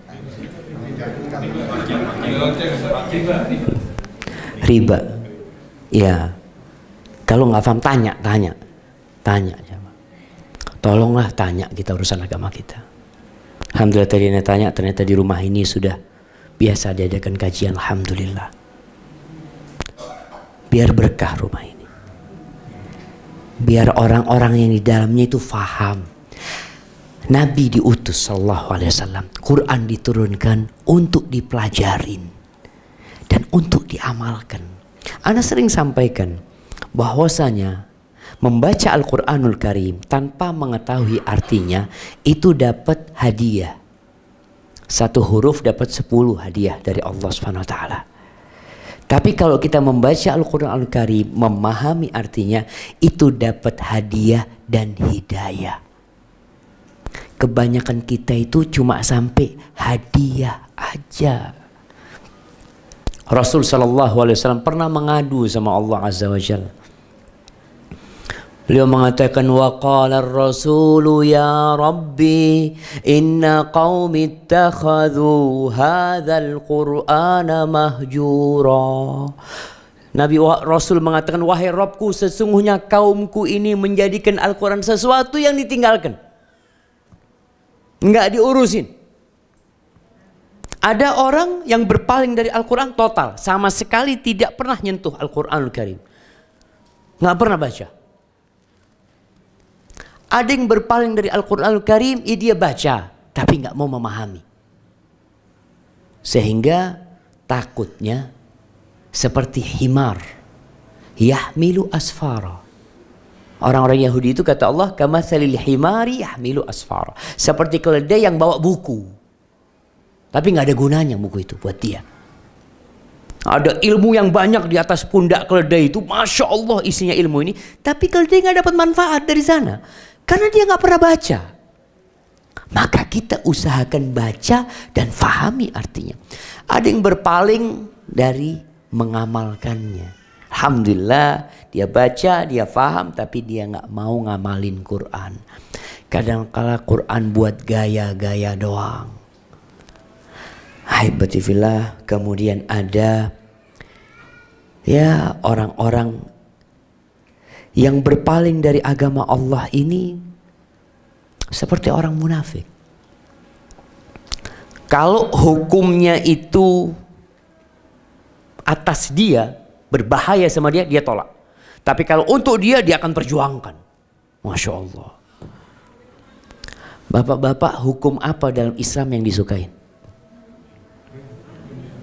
Riba. Ya. Kalau nggak paham tanya, tanya. Tanya jamaah. Tolonglah tanya kita urusan agama kita. Alhamdulillah tadi Anda tanya ternyata di rumah ini sudah biasa diadakan kajian Alhamdulillah. Biar berkah rumah ini. Biar orang-orang yang di dalamnya itu faham. Nabi diutus sallallahu Alaihi Wasallam, Quran diturunkan untuk dipelajarin dan untuk diamalkan. Anda sering sampaikan bahwasanya membaca Al-Quranul Karim tanpa mengetahui artinya itu dapat hadiah. Satu huruf dapat sepuluh hadiah dari Allah Subhanahu wa taala. Tapi kalau kita membaca al quranul karim memahami artinya, itu dapat hadiah dan hidayah. Kebanyakan kita itu cuma sampai hadiah aja. Rasul Shallallahu Alaihi Wasallam pernah mengadu sama Allah Azza wa Jalla. Beliau mengatakan wa qala ar-rasul ya rabbi inna qaumi ittakhadhu hadzal qur'ana mahjura. Nabi Rasul mengatakan wahai Robku sesungguhnya kaumku ini menjadikan Al-Quran sesuatu yang ditinggalkan. Enggak diurusin. Ada orang yang berpaling dari Al-Quran total. Sama sekali tidak pernah nyentuh Al-Quranul Karim. Enggak pernah baca. Ada yang berpaling dari al Qur'an Al Karim, ya dia baca, tapi nggak mau memahami. Sehingga takutnya seperti himar. Yahmilu asfara. Orang-orang Yahudi itu kata Allah, kama salil himari yahmilu asfara. Seperti keledai yang bawa buku. Tapi nggak ada gunanya buku itu buat dia. Ada ilmu yang banyak di atas pundak keledai itu. Masya Allah isinya ilmu ini. Tapi keledai nggak dapat manfaat dari sana. Karena dia nggak pernah baca. Maka kita usahakan baca dan fahami artinya. Ada yang berpaling dari mengamalkannya. Alhamdulillah dia baca, dia faham tapi dia nggak mau ngamalin Quran. Kadang kala Quran buat gaya-gaya doang. Hai betifillah kemudian ada ya orang-orang yang berpaling dari agama Allah ini seperti orang munafik. Kalau hukumnya itu atas dia, berbahaya sama dia, dia tolak. Tapi kalau untuk dia, dia akan perjuangkan. Masya Allah. Bapak-bapak, hukum apa dalam Islam yang disukai?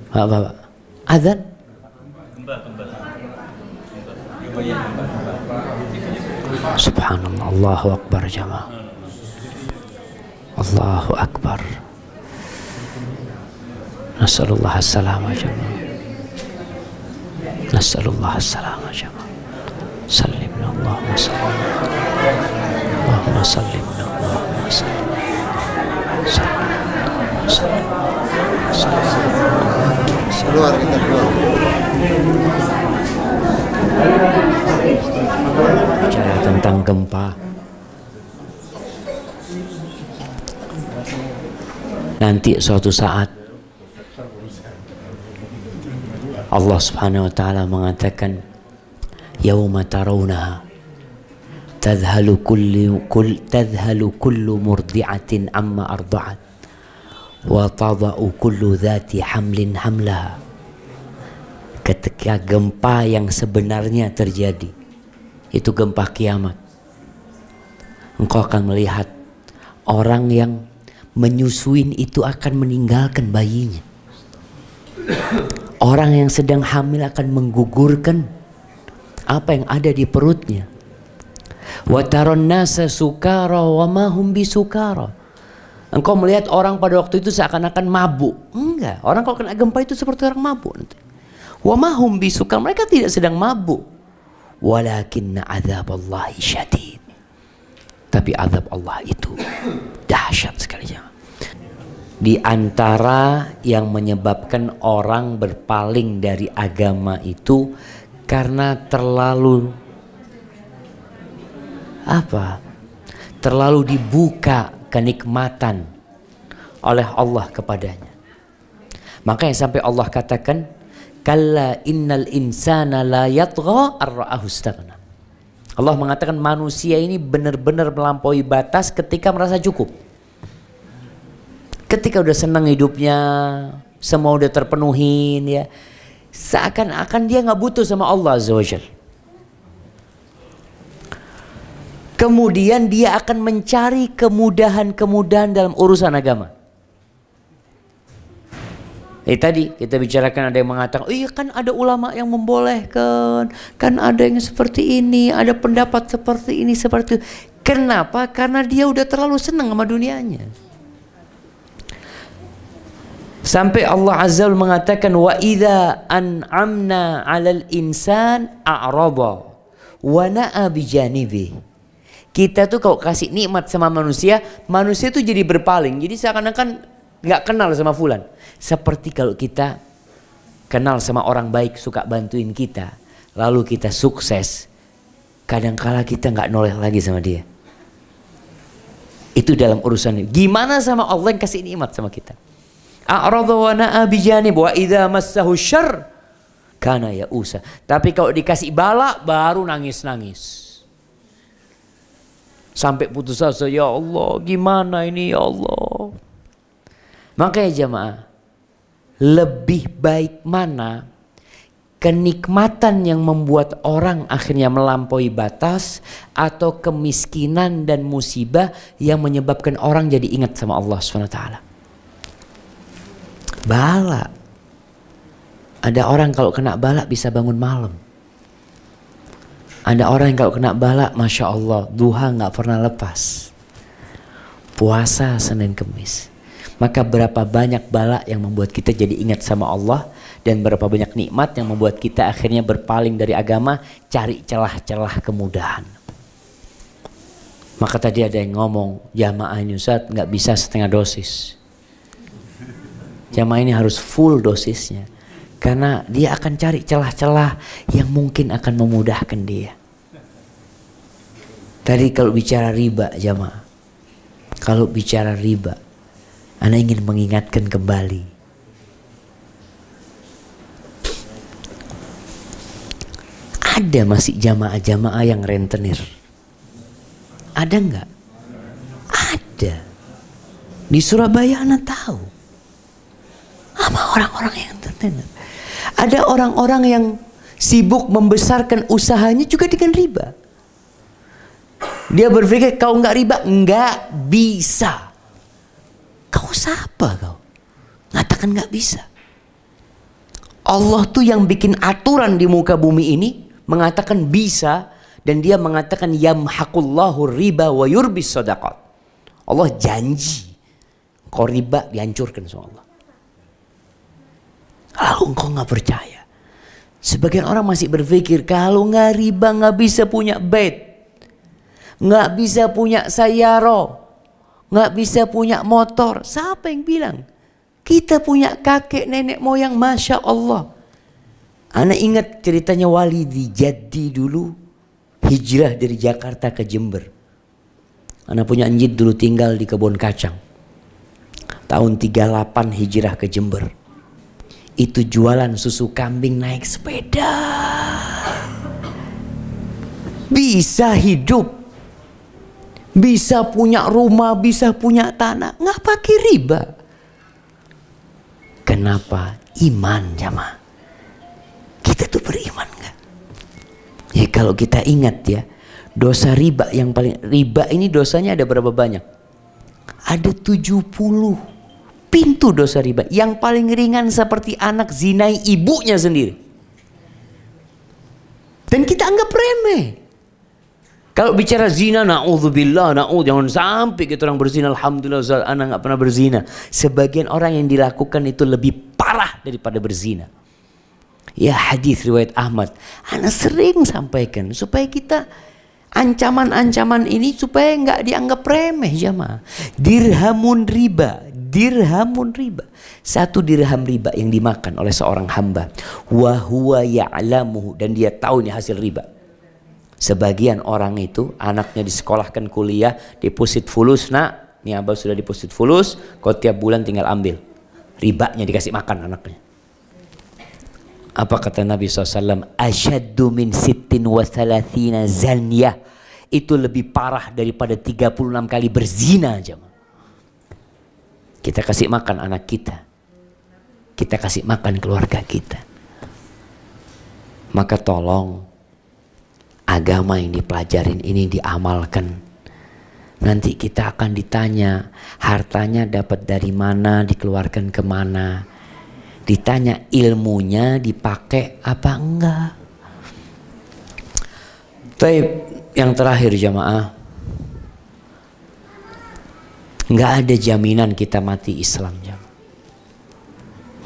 Bapak-bapak. Azan. سبحان الله الله أكبر جماعة الله أكبر نسأل الله السلامة جماعة نسأل الله السلامة جماعة سلمنا الله وسلم اللهم سلمنا اللهم سلم سلم سلم سلم سلم bicara tentang gempa nanti suatu saat Allah Subhanahu wa taala mengatakan yauma tarawnaha tadhhalu kullu kull tadhhalu kullu murdi'atin amma arda'at wa tada'u kullu dhati hamlin hamlaha ketika gempa yang sebenarnya terjadi itu gempa kiamat engkau akan melihat orang yang menyusuin itu akan meninggalkan bayinya orang yang sedang hamil akan menggugurkan apa yang ada di perutnya wataron nasa sukara bisukara engkau melihat orang pada waktu itu seakan-akan mabuk enggak orang kalau kena gempa itu seperti orang mabuk nanti Wa mahum Mereka tidak sedang mabuk. walakin azab Allah syadid. Tapi azab Allah itu dahsyat sekali jemaah. Di antara yang menyebabkan orang berpaling dari agama itu karena terlalu apa? Terlalu dibuka kenikmatan oleh Allah kepadanya. Maka yang sampai Allah katakan Kalla innal insana la yatgha arra'ahu Allah mengatakan manusia ini benar-benar melampaui batas ketika merasa cukup. Ketika udah senang hidupnya, semua udah terpenuhi, ya. Seakan-akan dia nggak butuh sama Allah Azza Kemudian dia akan mencari kemudahan-kemudahan dalam urusan agama. Eh tadi kita bicarakan ada yang mengatakan, oh, iya kan ada ulama yang membolehkan, kan ada yang seperti ini, ada pendapat seperti ini, seperti itu. Kenapa? Karena dia udah terlalu senang sama dunianya. Sampai Allah Azza wa mengatakan wa idha an'amna 'alal insan a'raba wa na'a bijanibih. Kita tuh kalau kasih nikmat sama manusia, manusia tuh jadi berpaling. Jadi seakan-akan nggak kenal sama fulan seperti kalau kita kenal sama orang baik suka bantuin kita, lalu kita sukses, kadangkala kita nggak noleh lagi sama dia. Itu dalam urusan gimana sama Allah yang kasih nikmat sama kita. Karena ya usah Tapi kalau dikasih bala baru nangis-nangis. Sampai putus asa, ya Allah, gimana ini ya Allah. Makanya jamaah, lebih baik mana kenikmatan yang membuat orang akhirnya melampaui batas atau kemiskinan dan musibah yang menyebabkan orang jadi ingat sama Allah SWT. Bala. Ada orang kalau kena balak bisa bangun malam. Ada orang yang kalau kena balak, Masya Allah, duha nggak pernah lepas. Puasa Senin Kemis. Maka berapa banyak bala yang membuat kita jadi ingat sama Allah dan berapa banyak nikmat yang membuat kita akhirnya berpaling dari agama cari celah-celah kemudahan. Maka tadi ada yang ngomong jamaah nyusat nggak bisa setengah dosis. Jamaah ini harus full dosisnya karena dia akan cari celah-celah yang mungkin akan memudahkan dia. Tadi kalau bicara riba jamaah, kalau bicara riba, anda ingin mengingatkan kembali. Ada masih jamaah-jamaah yang rentenir. Ada nggak? Ada. Di Surabaya Anda tahu. Sama orang-orang yang rentenir. Ada orang-orang yang sibuk membesarkan usahanya juga dengan riba. Dia berpikir kau nggak riba nggak bisa. Kau siapa kau? Ngatakan nggak bisa. Allah tuh yang bikin aturan di muka bumi ini mengatakan bisa dan dia mengatakan yamhaqullahu riba wa yurbis sadaqat. Allah janji kau riba dihancurkan sama Allah. Lalu engkau nggak percaya. Sebagian orang masih berpikir kalau nggak riba nggak bisa punya bed, nggak bisa punya sayaro, nggak bisa punya motor. Siapa yang bilang? Kita punya kakek nenek moyang, masya Allah. Anak ingat ceritanya Wali di Jati dulu hijrah dari Jakarta ke Jember. Anak punya anjid dulu tinggal di kebun kacang. Tahun 38 hijrah ke Jember. Itu jualan susu kambing naik sepeda. Bisa hidup bisa punya rumah, bisa punya tanah, nggak pakai riba. Kenapa? Iman jamaah. Kita tuh beriman nggak? Ya kalau kita ingat ya, dosa riba yang paling riba ini dosanya ada berapa banyak? Ada 70 pintu dosa riba yang paling ringan seperti anak zinai ibunya sendiri. Dan kita anggap remeh. Kalau bicara zina, na'udzubillah, naudz, jangan sampai kita orang berzina. Alhamdulillah, Ustaz, anak nggak pernah berzina. Sebagian orang yang dilakukan itu lebih parah daripada berzina. Ya hadis riwayat Ahmad. Anak sering sampaikan supaya kita ancaman-ancaman ini supaya nggak dianggap remeh jamaah. Dirhamun riba, dirhamun riba. Satu dirham riba yang dimakan oleh seorang hamba. Wahuwa ya'lamuhu dan dia tahu ini hasil riba. Sebagian orang itu anaknya disekolahkan kuliah di Fulus nak. Ini abah sudah di Fulus, kau tiap bulan tinggal ambil. Ribanya dikasih makan anaknya. Apa kata Nabi SAW? Asyaddu min sittin wa thalathina zanyah. Itu lebih parah daripada 36 kali berzina aja. Kita kasih makan anak kita. Kita kasih makan keluarga kita. Maka tolong agama yang dipelajarin ini diamalkan. Nanti kita akan ditanya hartanya dapat dari mana, dikeluarkan kemana. Ditanya ilmunya dipakai apa enggak. Tapi yang terakhir jamaah. Enggak ada jaminan kita mati Islam jamaah.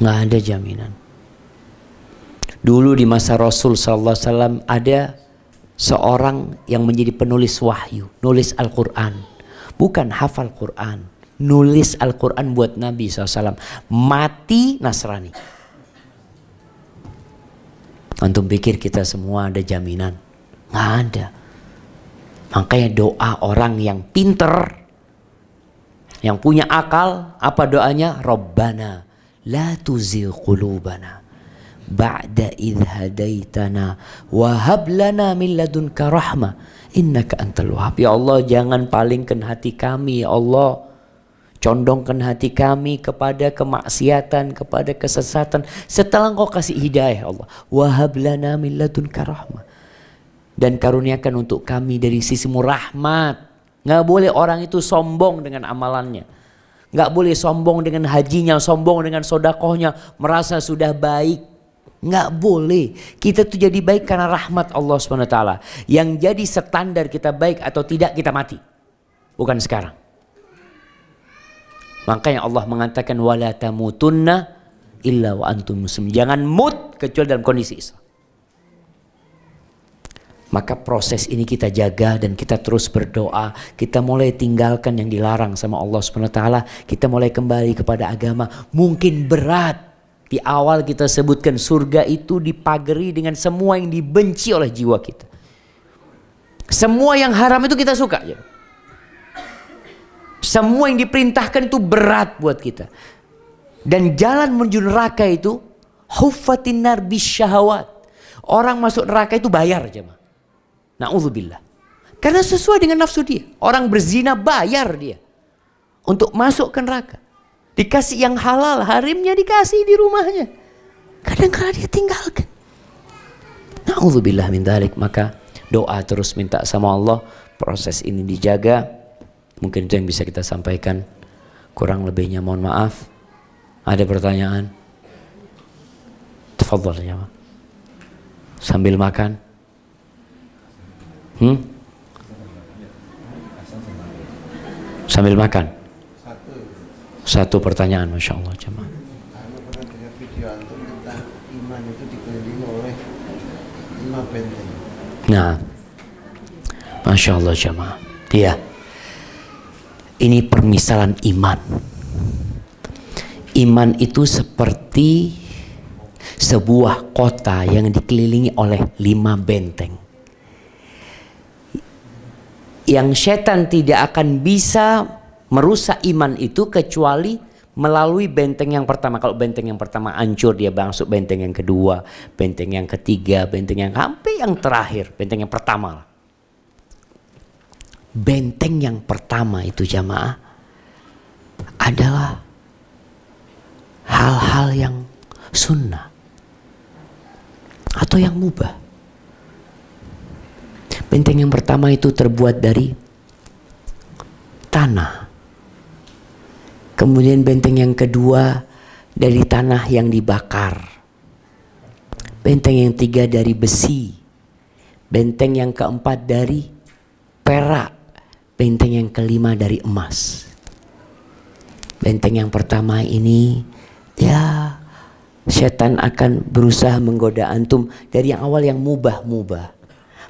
Enggak ada jaminan. Dulu di masa Rasul Sallallahu ada seorang yang menjadi penulis wahyu, nulis Al-Quran. Bukan hafal Quran, nulis Al-Quran buat Nabi SAW. Mati Nasrani. Antum pikir kita semua ada jaminan? Nggak ada. Makanya doa orang yang pinter, yang punya akal, apa doanya? Rabbana la tuzil qulubana ba'da idh hadaitana wa hab lana min ladunka rahmah innaka antal ya Allah jangan palingkan hati kami ya Allah condongkan hati kami kepada kemaksiatan, kepada kesesatan. Setelah engkau kasih hidayah ya Allah. Wahab lana min ladunka rahmah. Dan karuniakan untuk kami dari sisimu rahmat. Nggak boleh orang itu sombong dengan amalannya. Nggak boleh sombong dengan hajinya, sombong dengan sodakohnya. Merasa sudah baik. Nggak boleh. Kita tuh jadi baik karena rahmat Allah SWT. Yang jadi standar kita baik atau tidak kita mati. Bukan sekarang. Makanya Allah mengatakan wala tamutunna illa wa antum muslim. Jangan mut kecuali dalam kondisi Islam. Maka proses ini kita jaga dan kita terus berdoa. Kita mulai tinggalkan yang dilarang sama Allah SWT. Kita mulai kembali kepada agama. Mungkin berat di awal kita sebutkan surga itu dipagari dengan semua yang dibenci oleh jiwa kita. Semua yang haram itu kita suka. Ya. Semua yang diperintahkan itu berat buat kita. Dan jalan menuju neraka itu hufatin nar syahwat, Orang masuk neraka itu bayar jemaah. Nauzubillah. Karena sesuai dengan nafsu dia. Orang berzina bayar dia untuk masuk ke neraka. Dikasih yang halal, harimnya dikasih di rumahnya. Kadang kadang dia tinggalkan. Na'udzubillah min dalik. Maka doa terus minta sama Allah. Proses ini dijaga. Mungkin itu yang bisa kita sampaikan. Kurang lebihnya mohon maaf. Ada pertanyaan? Tafadhal ya. Sambil makan. Hmm? Sambil makan satu pertanyaan masya Allah jemaah nah masya Allah jemaah iya ini permisalan iman iman itu seperti sebuah kota yang dikelilingi oleh lima benteng yang setan tidak akan bisa merusak iman itu kecuali melalui benteng yang pertama. Kalau benteng yang pertama hancur dia masuk benteng yang kedua, benteng yang ketiga, benteng yang sampai yang terakhir, benteng yang pertama Benteng yang pertama itu jamaah adalah hal-hal yang sunnah atau yang mubah. Benteng yang pertama itu terbuat dari tanah. Kemudian benteng yang kedua dari tanah yang dibakar. Benteng yang tiga dari besi. Benteng yang keempat dari perak. Benteng yang kelima dari emas. Benteng yang pertama ini ya setan akan berusaha menggoda antum dari yang awal yang mubah-mubah.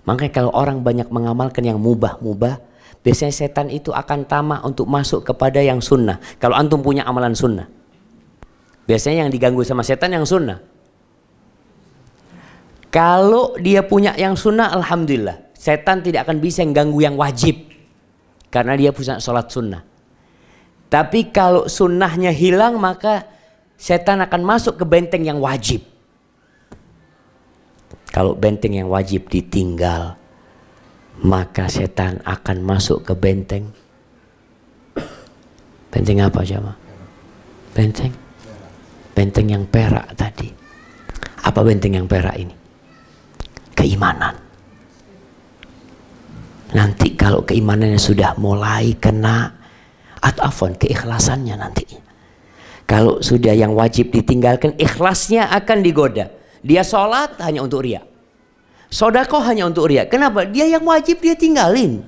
Makanya kalau orang banyak mengamalkan yang mubah-mubah, Biasanya setan itu akan tamak untuk masuk kepada yang sunnah. Kalau antum punya amalan sunnah. Biasanya yang diganggu sama setan yang sunnah. Kalau dia punya yang sunnah, Alhamdulillah. Setan tidak akan bisa mengganggu yang wajib. Karena dia punya sholat sunnah. Tapi kalau sunnahnya hilang, maka setan akan masuk ke benteng yang wajib. Kalau benteng yang wajib ditinggal, maka setan akan masuk ke benteng. Benteng apa coba? Benteng? Benteng yang perak tadi. Apa benteng yang perak ini? Keimanan. Nanti kalau keimanannya sudah mulai kena atafon keikhlasannya nanti. Kalau sudah yang wajib ditinggalkan, ikhlasnya akan digoda. Dia sholat hanya untuk riak Sodako hanya untuk ria. Kenapa? Dia yang wajib dia tinggalin.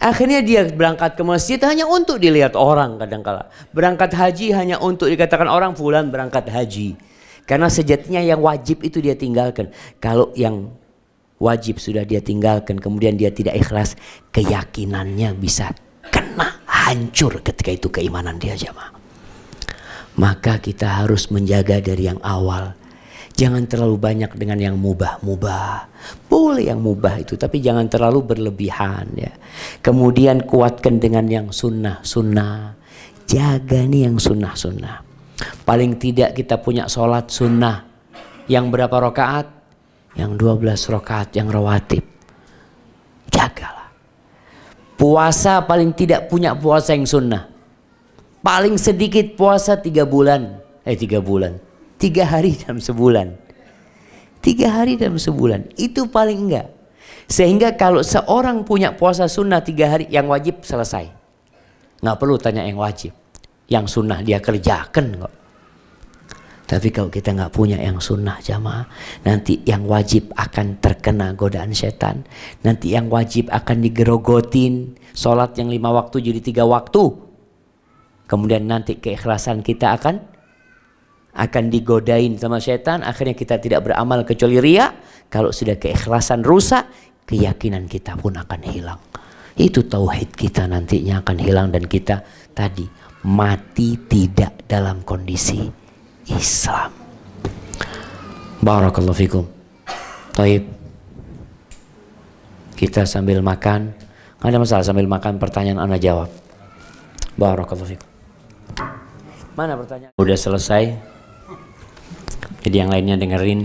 Akhirnya dia berangkat ke masjid hanya untuk dilihat orang kadangkala. Berangkat haji hanya untuk dikatakan orang fulan berangkat haji. Karena sejatinya yang wajib itu dia tinggalkan. Kalau yang wajib sudah dia tinggalkan kemudian dia tidak ikhlas, keyakinannya bisa kena hancur ketika itu keimanan dia jamaah. Maka kita harus menjaga dari yang awal Jangan terlalu banyak dengan yang mubah-mubah. Boleh yang mubah itu, tapi jangan terlalu berlebihan ya. Kemudian kuatkan dengan yang sunnah-sunnah. Jaga nih yang sunnah-sunnah. Paling tidak kita punya sholat sunnah. Yang berapa rokaat? Yang 12 rokaat, yang rawatib. Jagalah. Puasa paling tidak punya puasa yang sunnah. Paling sedikit puasa tiga bulan. Eh tiga bulan Tiga hari dalam sebulan. Tiga hari dalam sebulan. Itu paling enggak. Sehingga kalau seorang punya puasa sunnah tiga hari, yang wajib selesai. Nggak perlu tanya yang wajib. Yang sunnah dia kerjakan kok. Tapi kalau kita nggak punya yang sunnah jamaah, nanti yang wajib akan terkena godaan setan. Nanti yang wajib akan digerogotin. Sholat yang lima waktu jadi tiga waktu. Kemudian nanti keikhlasan kita akan akan digodain sama setan akhirnya kita tidak beramal kecuali ria kalau sudah keikhlasan rusak keyakinan kita pun akan hilang itu tauhid kita nantinya akan hilang dan kita tadi mati tidak dalam kondisi Islam Barakallahu fikum Taib kita sambil makan ada masalah sambil makan pertanyaan anda jawab Barakallahu fikum Mana pertanyaan? Udah selesai jadi yang lainnya dengerin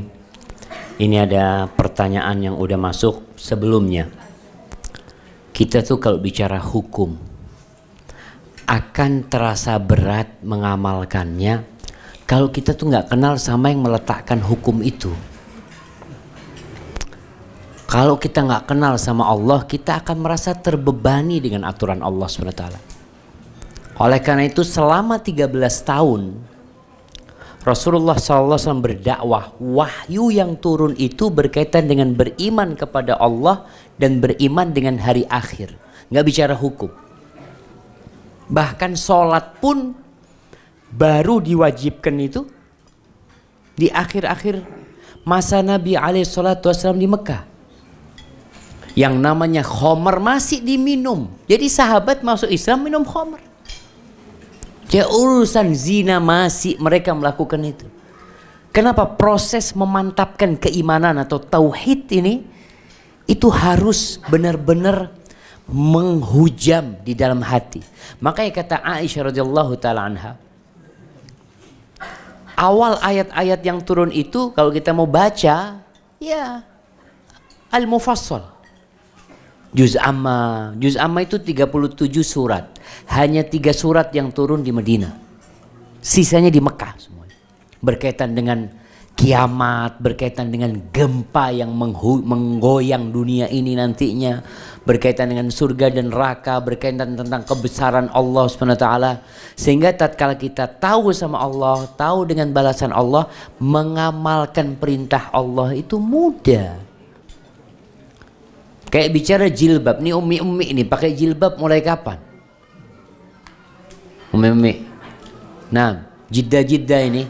ini ada pertanyaan yang udah masuk sebelumnya kita tuh kalau bicara hukum akan terasa berat mengamalkannya kalau kita tuh nggak kenal sama yang meletakkan hukum itu kalau kita nggak kenal sama Allah kita akan merasa terbebani dengan aturan Allah SWT oleh karena itu selama 13 tahun Rasulullah SAW berdakwah, wahyu yang turun itu berkaitan dengan beriman kepada Allah dan beriman dengan hari akhir. Nggak bicara hukum. Bahkan sholat pun baru diwajibkan itu di akhir-akhir masa Nabi SAW di Mekah. Yang namanya khomer masih diminum. Jadi sahabat masuk Islam minum khomer. Ya urusan zina masih mereka melakukan itu. Kenapa proses memantapkan keimanan atau tauhid ini itu harus benar-benar menghujam di dalam hati. Makanya kata Aisyah radhiyallahu taala anha, awal ayat-ayat yang turun itu kalau kita mau baca, ya al-mufassal. Juz Amma. Juz Amma itu 37 surat. Hanya tiga surat yang turun di Medina. Sisanya di Mekah semuanya. Berkaitan dengan kiamat, berkaitan dengan gempa yang menggoyang dunia ini nantinya, berkaitan dengan surga dan neraka, berkaitan tentang kebesaran Allah SWT. Sehingga tatkala kita tahu sama Allah, tahu dengan balasan Allah, mengamalkan perintah Allah itu mudah. Kayak bicara jilbab, nih umi-umi ini pakai jilbab mulai kapan? Umi-umi. Nah, jidda-jidda ini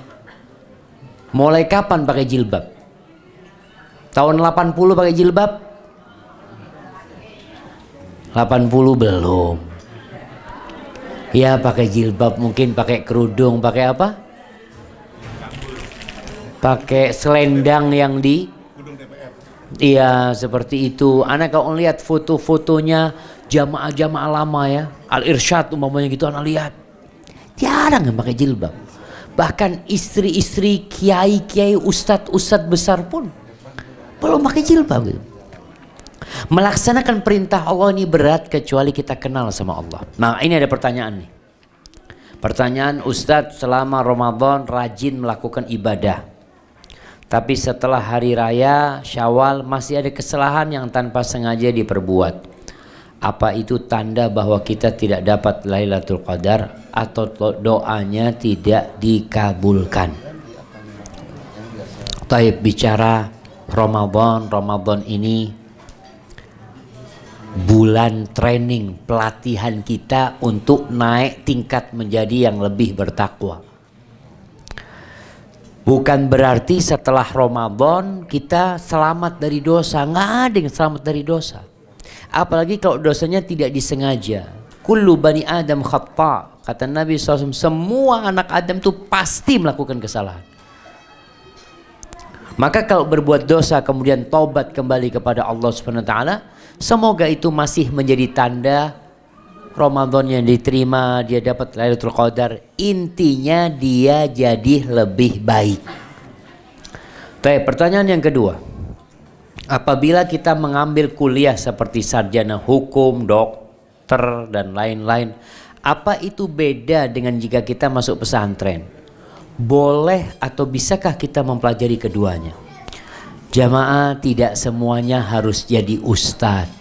mulai kapan pakai jilbab? Tahun 80 pakai jilbab? 80 belum. Ya pakai jilbab mungkin pakai kerudung, pakai apa? Pakai selendang yang di Iya seperti itu. Anak kalau lihat foto-fotonya jamaah-jamaah lama ya. Al-Irsyad umpamanya gitu anak lihat. Jarang yang pakai jilbab. Bahkan istri-istri kiai-kiai ustad-ustad besar pun belum pakai jilbab gitu. Melaksanakan perintah Allah ini berat kecuali kita kenal sama Allah. Nah ini ada pertanyaan nih. Pertanyaan Ustadz selama Ramadan rajin melakukan ibadah tapi setelah hari raya Syawal masih ada kesalahan yang tanpa sengaja diperbuat. Apa itu tanda bahwa kita tidak dapat Lailatul Qadar atau doanya tidak dikabulkan? Taib bicara Ramadan, Ramadan ini bulan training pelatihan kita untuk naik tingkat menjadi yang lebih bertakwa. Bukan berarti setelah Ramadan kita selamat dari dosa. Nggak ada yang selamat dari dosa. Apalagi kalau dosanya tidak disengaja. Kullu bani Adam khatta. Kata Nabi SAW, semua anak Adam itu pasti melakukan kesalahan. Maka kalau berbuat dosa kemudian taubat kembali kepada Allah Subhanahu wa taala, semoga itu masih menjadi tanda Ramadan yang diterima, dia dapat Lailatul Qadar. Intinya dia jadi lebih baik. Tapi pertanyaan yang kedua. Apabila kita mengambil kuliah seperti sarjana hukum, dokter, dan lain-lain, apa itu beda dengan jika kita masuk pesantren? Boleh atau bisakah kita mempelajari keduanya? Jamaah tidak semuanya harus jadi ustadz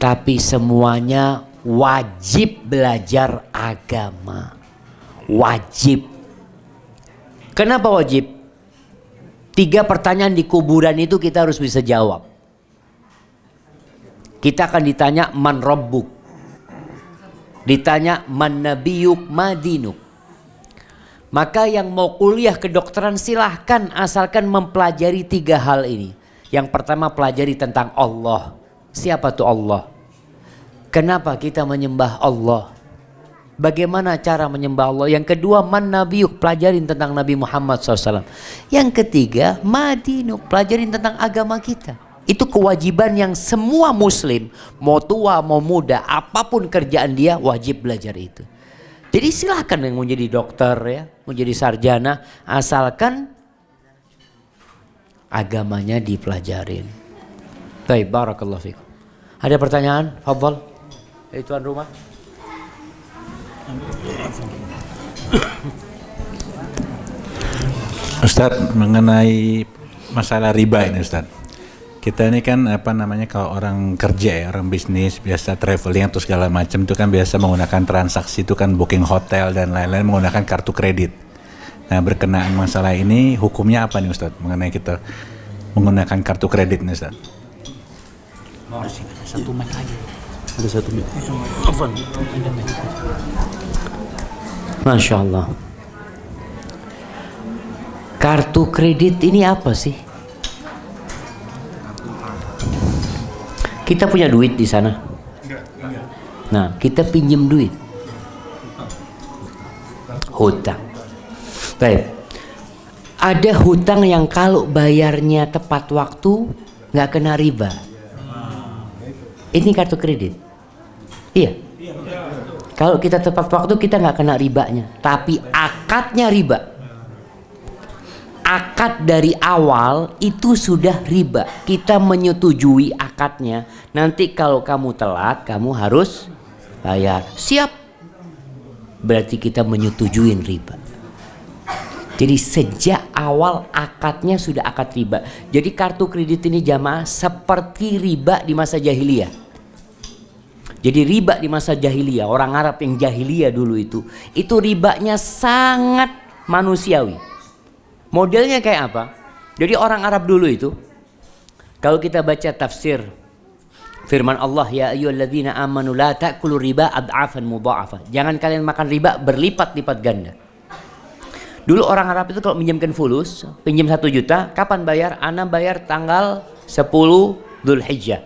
tapi semuanya wajib belajar agama. Wajib. Kenapa wajib? Tiga pertanyaan di kuburan itu kita harus bisa jawab. Kita akan ditanya man rabbuk. Ditanya man nabiyuk madinuk. Maka yang mau kuliah kedokteran silahkan asalkan mempelajari tiga hal ini. Yang pertama pelajari tentang Allah. Siapa tuh Allah? Kenapa kita menyembah Allah? Bagaimana cara menyembah Allah? Yang kedua, man nabiyuk, pelajarin tentang Nabi Muhammad SAW. Yang ketiga, madinu, pelajarin tentang agama kita. Itu kewajiban yang semua muslim, mau tua, mau muda, apapun kerjaan dia, wajib belajar itu. Jadi silahkan yang menjadi dokter ya, menjadi sarjana, asalkan agamanya dipelajarin. Baik, barakallahu fikum. Ada pertanyaan? Fadhal. Hei tuan rumah. Ustadz mengenai masalah riba ini Ustadz kita ini kan apa namanya kalau orang kerja ya orang bisnis biasa traveling atau segala macam itu kan biasa menggunakan transaksi itu kan booking hotel dan lain-lain menggunakan kartu kredit. Nah berkenaan masalah ini hukumnya apa nih Ustadz mengenai kita menggunakan kartu kredit nih Ustadz? Satu mic aja ada Masya Allah kartu kredit ini apa sih kita punya duit di sana nah kita pinjem duit hutang baik ada hutang yang kalau bayarnya tepat waktu nggak kena riba. Ini kartu kredit. Iya. Kalau kita tepat waktu kita nggak kena ribanya, tapi akadnya riba. Akad dari awal itu sudah riba. Kita menyetujui akadnya. Nanti kalau kamu telat, kamu harus bayar. Siap. Berarti kita menyetujui riba. Jadi sejak awal akadnya sudah akad riba. Jadi kartu kredit ini jamaah seperti riba di masa jahiliyah. Jadi riba di masa jahiliyah, orang Arab yang jahiliyah dulu itu, itu ribanya sangat manusiawi. Modelnya kayak apa? Jadi orang Arab dulu itu, kalau kita baca tafsir firman Allah ya ayyuhalladzina amanu la ta'kulu riba ad'afan mudha'afa. Jangan kalian makan riba berlipat-lipat ganda. Dulu orang Arab itu kalau minjamkan fulus, pinjam satu juta, kapan bayar? Anak bayar tanggal 10 Dzulhijjah.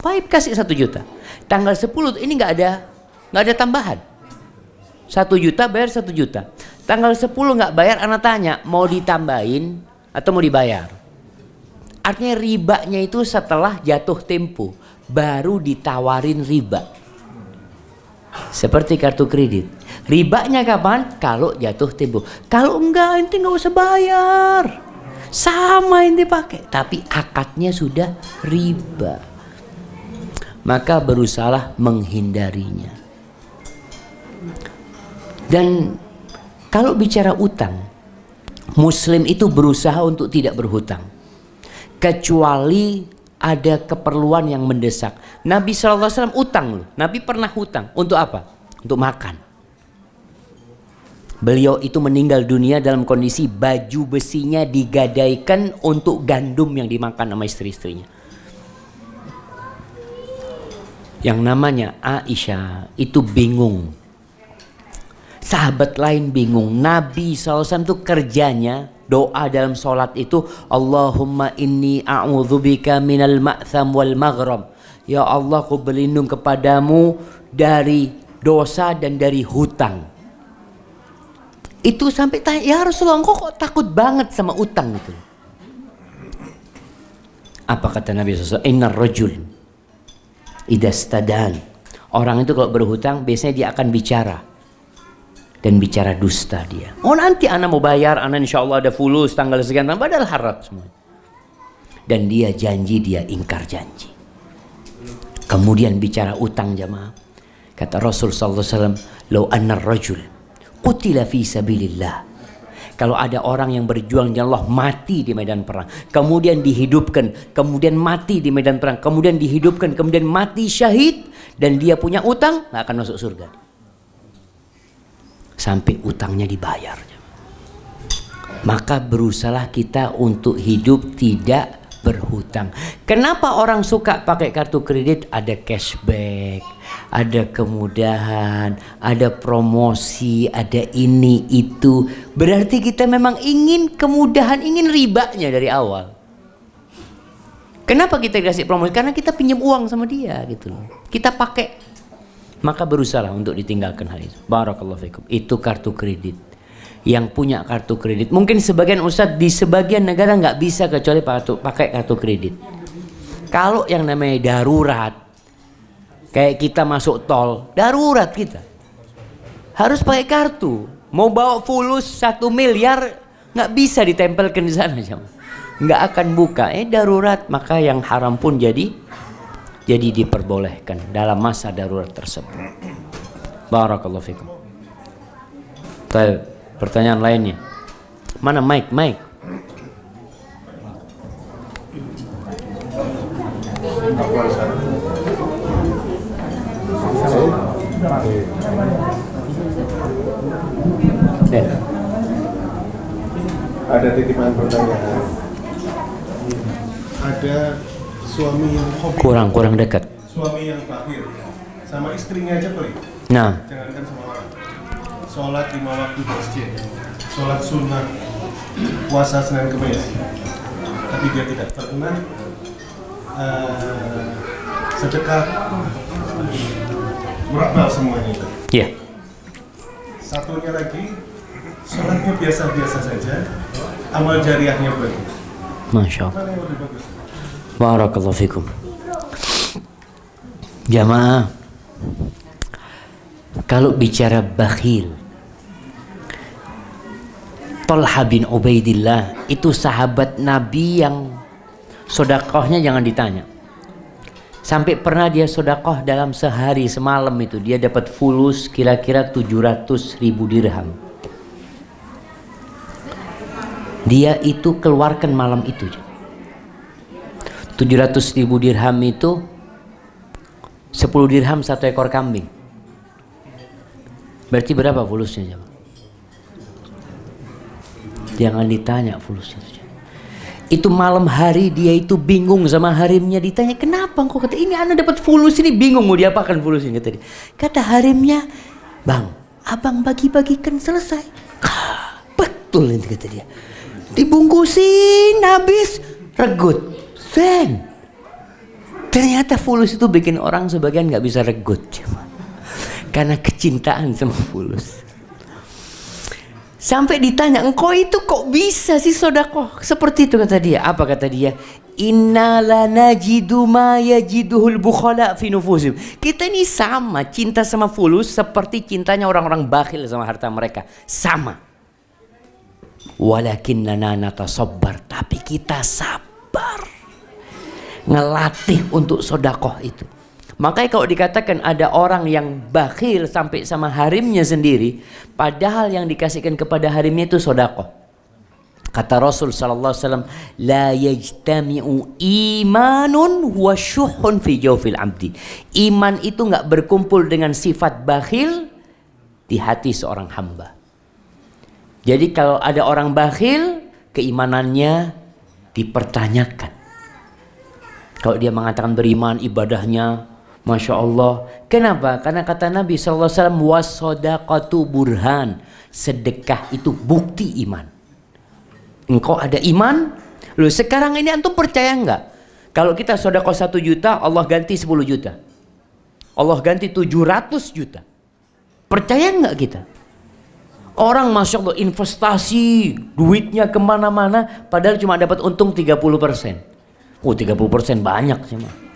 Baik kasih satu juta. Tanggal 10 ini nggak ada nggak ada tambahan. Satu juta bayar satu juta. Tanggal 10 nggak bayar, anak tanya mau ditambahin atau mau dibayar. Artinya ribanya itu setelah jatuh tempo baru ditawarin riba. Seperti kartu kredit. Ribanya kapan? Kalau jatuh tempo. Kalau enggak, ente nggak usah bayar. Sama ente pakai. Tapi akadnya sudah riba maka berusahalah menghindarinya. Dan kalau bicara utang, muslim itu berusaha untuk tidak berhutang. Kecuali ada keperluan yang mendesak. Nabi SAW utang loh. Nabi pernah hutang. Untuk apa? Untuk makan. Beliau itu meninggal dunia dalam kondisi baju besinya digadaikan untuk gandum yang dimakan sama istri-istrinya yang namanya Aisyah itu bingung. Sahabat lain bingung. Nabi SAW itu kerjanya doa dalam sholat itu Allahumma inni a'udzubika minal ma'tham wal maghram. Ya Allah ku berlindung kepadamu dari dosa dan dari hutang. Itu sampai tanya, ya Rasulullah engkau kok takut banget sama utang itu. Apa kata Nabi SAW? Inna rajul idastadan. Orang itu kalau berhutang biasanya dia akan bicara dan bicara dusta dia. Oh nanti anak mau bayar, anak insya Allah ada fulus tanggal sekian, padahal harap semua. Dan dia janji, dia ingkar janji. Kemudian bicara utang jamaah. Kata Rasul Sallallahu Alaihi Wasallam, lo anna rajul kutila fi sabillillah kalau ada orang yang berjuang di Allah mati di medan perang, kemudian dihidupkan, kemudian mati di medan perang, kemudian dihidupkan, kemudian mati syahid dan dia punya utang nggak akan masuk surga. Sampai utangnya dibayar. Maka berusahalah kita untuk hidup tidak berhutang. Kenapa orang suka pakai kartu kredit? Ada cashback, ada kemudahan, ada promosi, ada ini itu. Berarti kita memang ingin kemudahan, ingin ribanya dari awal. Kenapa kita kasih promosi? Karena kita pinjam uang sama dia gitu loh. Kita pakai maka berusaha untuk ditinggalkan hal itu. Barakallahu fikum. Itu kartu kredit yang punya kartu kredit. Mungkin sebagian ustadz di sebagian negara nggak bisa kecuali pakai kartu kredit. Kalau yang namanya darurat, kayak kita masuk tol, darurat kita harus pakai kartu. Mau bawa fulus satu miliar nggak bisa ditempelkan di sana jam. Nggak akan buka. Eh darurat maka yang haram pun jadi jadi diperbolehkan dalam masa darurat tersebut. Barakallahu fikum. Baik pertanyaan lainnya mana Mike Mike Dan. Ada titipan pertanyaan. Ada suami yang hobi. Kurang kurang dekat. Suami yang tahir sama istrinya aja kali. Nah. Jangankan sama orang sholat lima waktu di masjid, sholat sunnah, puasa Senin Kemis. Tapi dia tidak pernah uh, sedekah merabah semuanya itu. Yeah. Satunya lagi, sholatnya biasa-biasa saja, amal jariahnya bagus. Masya Allah. Barakallahu fikum. Jamaah, kalau bicara bakhil, Tolha bin Ubaidillah itu sahabat Nabi yang sodakohnya jangan ditanya. Sampai pernah dia sodakoh dalam sehari semalam itu dia dapat fulus kira-kira 700 ribu dirham. Dia itu keluarkan malam itu. 700 ribu dirham itu 10 dirham satu ekor kambing. Berarti berapa fulusnya coba? jangan ditanya saja. Itu malam hari dia itu bingung sama harimnya ditanya kenapa kok kata ini anak dapat fulus ini bingung mau diapakan fulus ini kata Kata harimnya, bang, abang bagi-bagikan selesai. Betul ini kata dia. Dibungkusin habis regut. sen. Ternyata fulus itu bikin orang sebagian nggak bisa regut. cuman Karena kecintaan sama fulus. Sampai ditanya, engkau itu kok bisa sih sodako Seperti itu kata dia. Apa kata dia? Inna la fi nufusim. Kita ini sama, cinta sama fulus seperti cintanya orang-orang bakhil sama harta mereka. Sama. walakin Walakinnana sobar, Tapi kita sabar. Ngelatih untuk sodakoh itu. Makanya kalau dikatakan ada orang yang bakhil sampai sama harimnya sendiri, padahal yang dikasihkan kepada harimnya itu sodako. Kata Rasul sallallahu alaihi wasallam, la yajtami'u imanun wa syuhun fi jawfil Iman itu nggak berkumpul dengan sifat bakhil di hati seorang hamba. Jadi kalau ada orang bakhil, keimanannya dipertanyakan. Kalau dia mengatakan beriman, ibadahnya Masya Allah. Kenapa? Karena kata Nabi SAW, wasodakatu burhan. Sedekah itu bukti iman. Engkau ada iman? Lu sekarang ini antum percaya enggak? Kalau kita sodakoh satu juta, Allah ganti 10 juta. Allah ganti 700 juta. Percaya enggak kita? Orang Masya Allah investasi duitnya kemana-mana padahal cuma dapat untung 30 persen. Oh 30 persen banyak sih mah.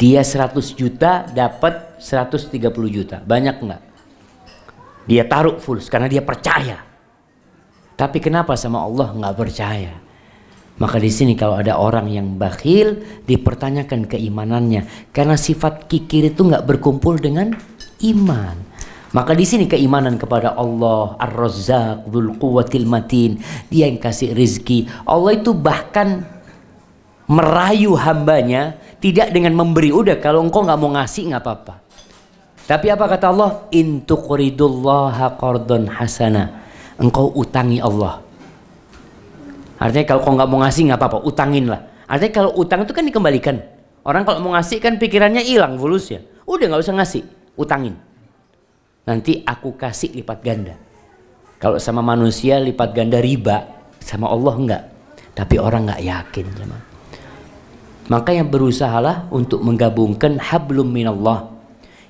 Dia 100 juta dapat 130 juta. Banyak nggak? Dia taruh full karena dia percaya. Tapi kenapa sama Allah nggak percaya? Maka di sini kalau ada orang yang bakhil dipertanyakan keimanannya karena sifat kikir itu nggak berkumpul dengan iman. Maka di sini keimanan kepada Allah Ar-Razzaq Dzul Quwwatil Matin, Dia yang kasih rezeki. Allah itu bahkan merayu hambanya tidak dengan memberi udah kalau engkau nggak mau ngasih nggak apa-apa tapi apa kata Allah intukuridullah kordon hasana engkau utangi Allah artinya kalau kau nggak mau ngasih nggak apa-apa utangin lah artinya kalau utang itu kan dikembalikan orang kalau mau ngasih kan pikirannya hilang ya udah nggak usah ngasih utangin nanti aku kasih lipat ganda kalau sama manusia lipat ganda riba sama Allah enggak tapi orang nggak yakin jemaah maka yang berusahalah untuk menggabungkan hablum minallah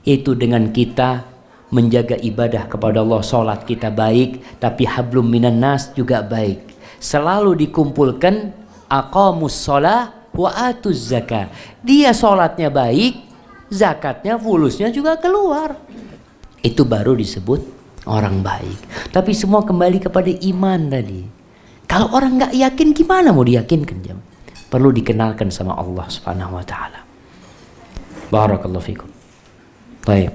yaitu dengan kita menjaga ibadah kepada Allah, salat kita baik, tapi hablum minan nas juga baik. Selalu dikumpulkan aqamus shalah wa atuz zakat. Dia salatnya baik, zakatnya fulusnya juga keluar. Itu baru disebut orang baik. Tapi semua kembali kepada iman tadi. Kalau orang nggak yakin gimana mau diyakinkan jemaah? perlu dikenalkan sama Allah Subhanahu wa taala. Barakallahu fikum. Baik.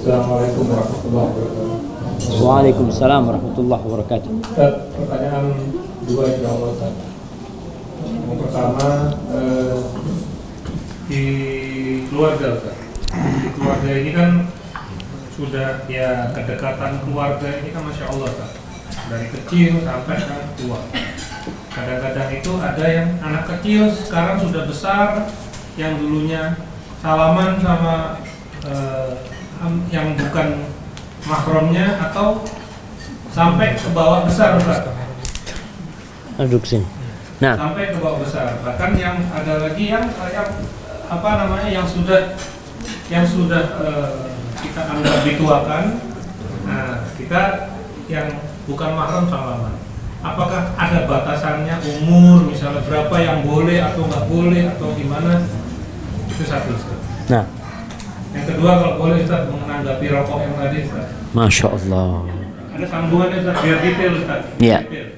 Assalamualaikum warahmatullahi wabarakatuh. Waalaikumsalam warahmatullahi wabarakatuh. pertanyaan dua Allah Yang pertama eh, di keluarga Di keluarga ini kan sudah ya kedekatan keluarga ini kan masya Allah kan dari kecil sampai ke tua kadang-kadang itu ada yang anak kecil sekarang sudah besar yang dulunya salaman sama eh, yang bukan makromnya atau sampai ke bawah besar Pak. Aduk sini. Nah. Sampai ke bawah besar. Bahkan yang ada lagi yang, yang apa namanya yang sudah yang sudah eh, kita anggap dituakan nah kita yang bukan mahram salaman apakah ada batasannya umur misalnya berapa yang boleh atau nggak boleh atau gimana itu satu Ustaz. nah yang kedua kalau boleh Ustaz menanggapi rokok yang tadi Ustaz Masya Allah ada sambungannya Ustaz biar detail Ustaz iya yeah.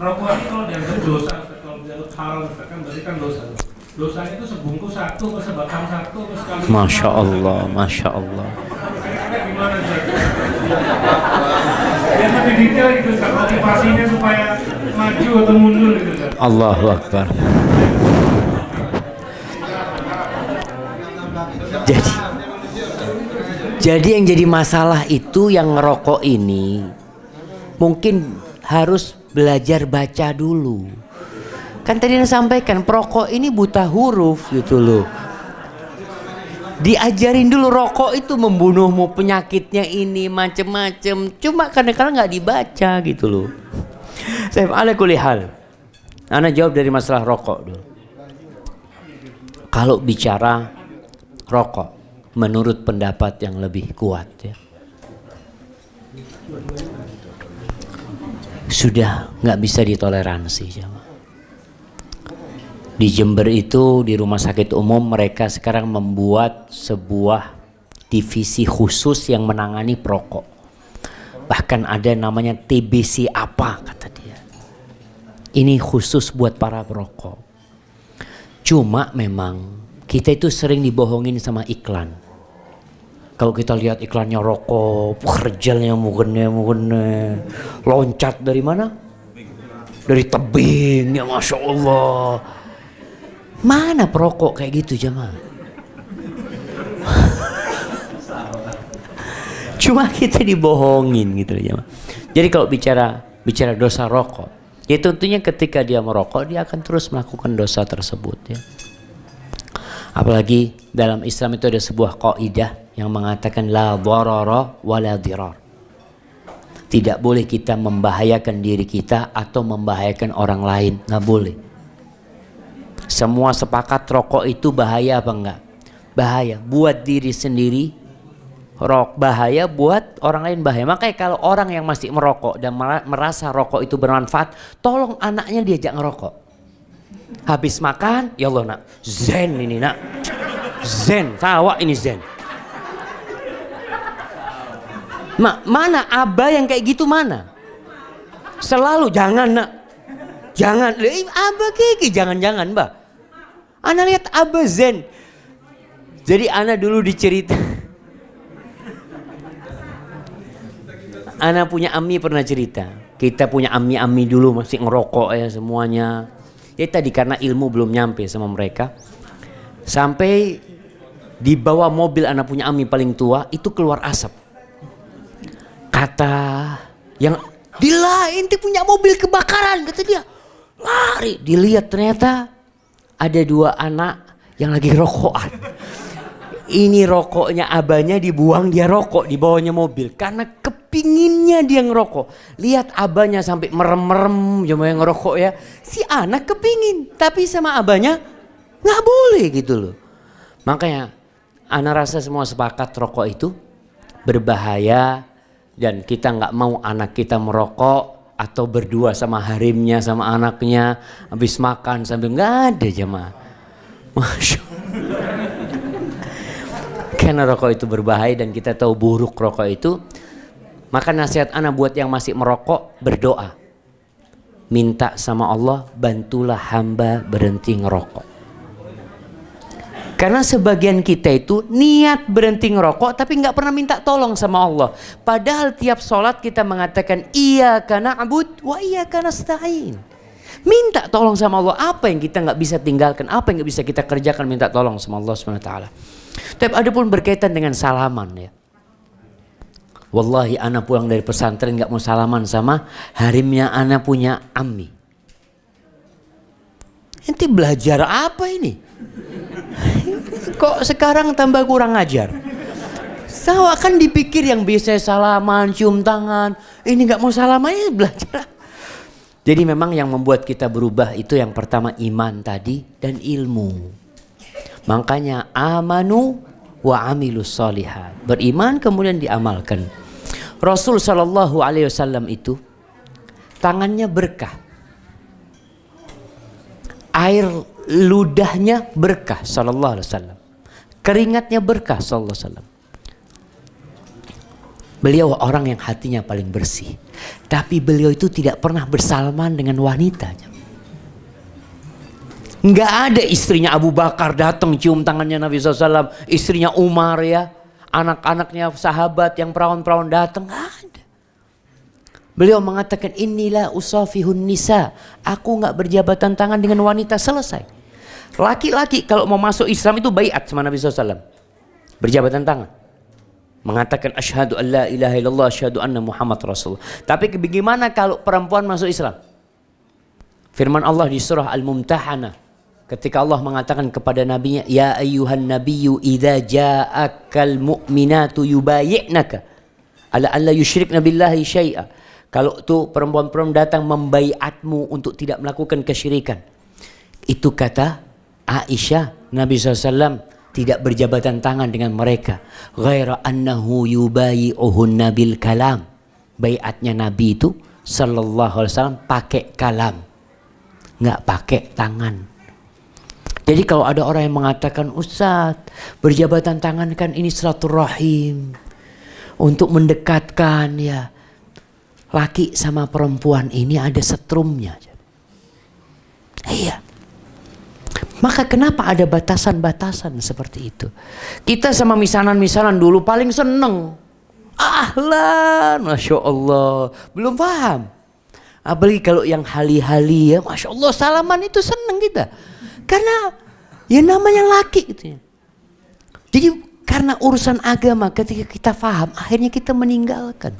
rokok ini kalau dianggap dosa kalau dianggap haram Ustaz kan berarti kan dosa dosanya itu sebungkus satu, sebatang satu, sekali Masya Allah, Masya Allah gimana sih? Yang lebih detail itu Ustaz, motivasinya supaya maju atau mundur gitu Allah Allahu Akbar. Jadi jadi yang jadi masalah itu yang ngerokok ini mungkin harus belajar baca dulu. Kan tadi yang sampaikan perokok ini buta huruf gitu loh diajarin dulu rokok itu membunuhmu penyakitnya ini macem-macem cuma kadang-kadang nggak dibaca gitu loh saya ada kulihal anak jawab dari masalah rokok dulu kalau bicara rokok menurut pendapat yang lebih kuat ya sudah nggak bisa ditoleransi di Jember itu di rumah sakit umum mereka sekarang membuat sebuah divisi khusus yang menangani perokok. Bahkan ada namanya TBC apa kata dia. Ini khusus buat para perokok. Cuma memang kita itu sering dibohongin sama iklan. Kalau kita lihat iklannya rokok, kerjanya mukene mukene, loncat dari mana? Dari tebing ya masya Allah Mana perokok kayak gitu jemaah? Cuma kita dibohongin gitu jemaah. Jadi kalau bicara bicara dosa rokok, ya tentunya ketika dia merokok dia akan terus melakukan dosa tersebut ya. Apalagi dalam Islam itu ada sebuah kaidah yang mengatakan la dharara wa la dirar. Tidak boleh kita membahayakan diri kita atau membahayakan orang lain, nggak boleh. Semua sepakat rokok itu bahaya apa enggak? Bahaya buat diri sendiri. Rok bahaya buat orang lain bahaya. Makanya kalau orang yang masih merokok dan merasa rokok itu bermanfaat, tolong anaknya diajak ngerokok. Habis makan, ya Allah nak, zen ini nak. Zen, tawa ini zen. Ma, mana abah yang kayak gitu mana? Selalu jangan nak Jangan, eh, apa iya, kiki? Jangan-jangan, Mbak. Ana lihat Abah Zen. Jadi Ana dulu dicerita. Ana punya Ami pernah cerita. Kita punya Ami-Ami dulu masih ngerokok ya semuanya. Ya tadi karena ilmu belum nyampe sama mereka. Sampai di bawah mobil ana punya Ami paling tua itu keluar asap. Kata yang Dila inti punya mobil kebakaran kata dia lari dilihat ternyata ada dua anak yang lagi rokokan ini rokoknya abahnya dibuang dia rokok di bawahnya mobil karena kepinginnya dia ngerokok lihat abahnya sampai merem-merem cuma yang ngerokok ya si anak kepingin tapi sama abahnya nggak boleh gitu loh makanya anak rasa semua sepakat rokok itu berbahaya dan kita nggak mau anak kita merokok atau berdua sama harimnya sama anaknya habis makan sambil nggak ada jemaah masya karena rokok itu berbahaya dan kita tahu buruk rokok itu maka nasihat anak buat yang masih merokok berdoa minta sama Allah bantulah hamba berhenti ngerokok karena sebagian kita itu niat berhenti ngerokok tapi nggak pernah minta tolong sama Allah. Padahal tiap sholat kita mengatakan iya karena abud wa iya karena stain. Minta tolong sama Allah apa yang kita nggak bisa tinggalkan, apa yang nggak bisa kita kerjakan minta tolong sama Allah swt. Tapi ada pun berkaitan dengan salaman ya. Wallahi anak pulang dari pesantren nggak mau salaman sama harimnya anak punya ami. Nanti belajar apa ini? Kok sekarang tambah kurang ajar? Saya kan dipikir yang bisa salaman, cium tangan. Ini nggak mau salamanya belajar. Jadi memang yang membuat kita berubah itu yang pertama iman tadi dan ilmu. Makanya amanu wa amilu solihat. Beriman kemudian diamalkan. Rasul Shallallahu Alaihi Wasallam itu tangannya berkah. Air ludahnya berkah sallallahu alaihi wasallam. Keringatnya berkah sallallahu alaihi wasallam. Beliau orang yang hatinya paling bersih. Tapi beliau itu tidak pernah bersalaman dengan wanita. Enggak ada istrinya Abu Bakar datang cium tangannya Nabi SAW. Istrinya Umar ya. Anak-anaknya sahabat yang perawan-perawan datang. Enggak Beliau mengatakan inilah usafihun nisa. Aku nggak berjabatan tangan dengan wanita selesai. Laki-laki kalau mau masuk Islam itu bayat sama Nabi SAW. Berjabatan tangan. Mengatakan asyhadu alla la ilaha illallah asyhadu anna Muhammad Rasulullah. Tapi bagaimana kalau perempuan masuk Islam? Firman Allah di surah Al-Mumtahanah ketika Allah mengatakan kepada nabinya ya ayyuhan nabiyyu idza ja'akal mu'minatu yubayyi'naka ala alla yushrikna billahi syai'a kalau tuh perempuan-perempuan datang membaiatmu untuk tidak melakukan kesyirikan. Itu kata Aisyah Nabi SAW tidak berjabatan tangan dengan mereka. Ghaira annahu yubayi'uhunna nabil kalam. Baiatnya Nabi itu sallallahu alaihi wasallam pakai kalam. Nggak pakai tangan. Jadi kalau ada orang yang mengatakan Ustaz berjabatan tangan kan ini silaturahim untuk mendekatkan ya laki sama perempuan ini ada setrumnya. Iya. Maka kenapa ada batasan-batasan seperti itu? Kita sama misanan-misanan dulu paling seneng. Ahlan, Masya Allah. Belum paham. Apalagi kalau yang hali-hali ya, Masya Allah salaman itu seneng kita. Karena ya namanya laki gitu ya. Jadi karena urusan agama ketika kita paham akhirnya kita meninggalkan.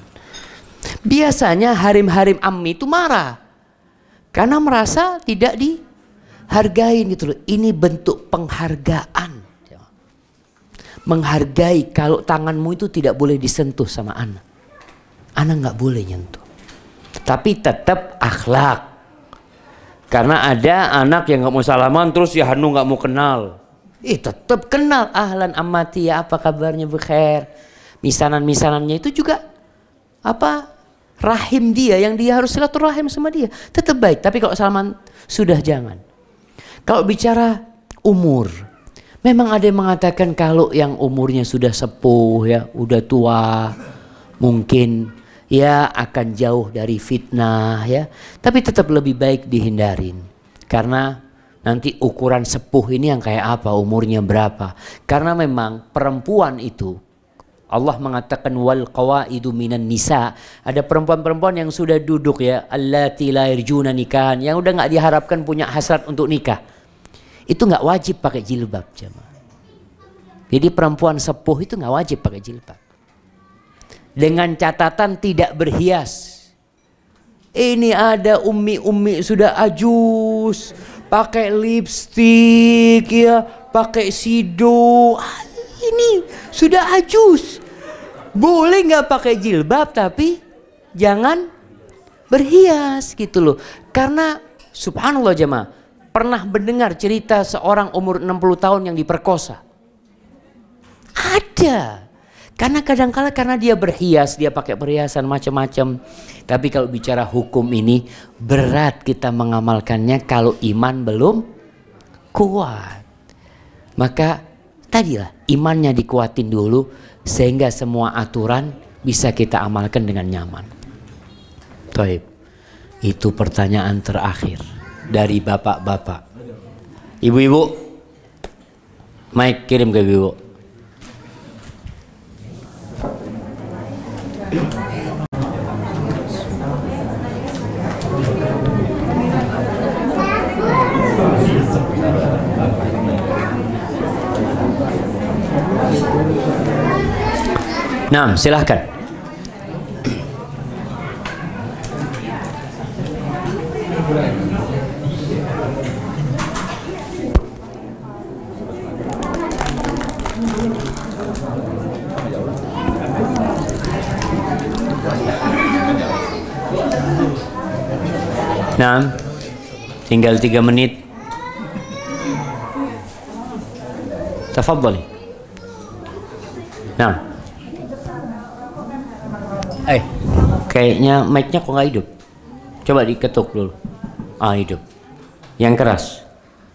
Biasanya harim-harim ammi itu marah. Karena merasa tidak dihargai gitu loh. Ini bentuk penghargaan. Menghargai kalau tanganmu itu tidak boleh disentuh sama anak. Anak nggak boleh nyentuh. Tapi tetap akhlak. Karena ada anak yang nggak mau salaman terus ya Hanu nggak mau kenal. Eh tetap kenal ahlan amati ya apa kabarnya bukhair. Misanan-misanannya itu juga apa rahim dia yang dia harus silaturahim sama dia tetap baik tapi kalau Salman sudah jangan kalau bicara umur memang ada yang mengatakan kalau yang umurnya sudah sepuh ya udah tua mungkin ya akan jauh dari fitnah ya tapi tetap lebih baik dihindarin karena nanti ukuran sepuh ini yang kayak apa umurnya berapa karena memang perempuan itu Allah mengatakan wal qawaidu minan nisa. Ada perempuan-perempuan yang sudah duduk ya, Allah la yarjuna nikahan, yang udah nggak diharapkan punya hasrat untuk nikah. Itu nggak wajib pakai jilbab, jemaah. Jadi perempuan sepuh itu nggak wajib pakai jilbab. Dengan catatan tidak berhias. Ini ada umi umi sudah ajus, pakai lipstik ya, pakai sidu ah, ini sudah ajus boleh nggak pakai jilbab tapi jangan berhias gitu loh. Karena subhanallah jemaah, pernah mendengar cerita seorang umur 60 tahun yang diperkosa? Ada. Karena kadangkala -kadang karena dia berhias, dia pakai perhiasan macam-macam. Tapi kalau bicara hukum ini berat kita mengamalkannya kalau iman belum kuat. Maka tadilah imannya dikuatin dulu sehingga semua aturan bisa kita amalkan dengan nyaman. Taib. Itu pertanyaan terakhir dari bapak-bapak. Ibu-ibu, Mike kirim ke ibu. -ibu. Nah, silahkan. Nah, tinggal tiga menit. Tafadhali. Nah. Kayaknya mic-nya kok nggak hidup. Coba diketuk dulu. Ah hidup. Yang keras.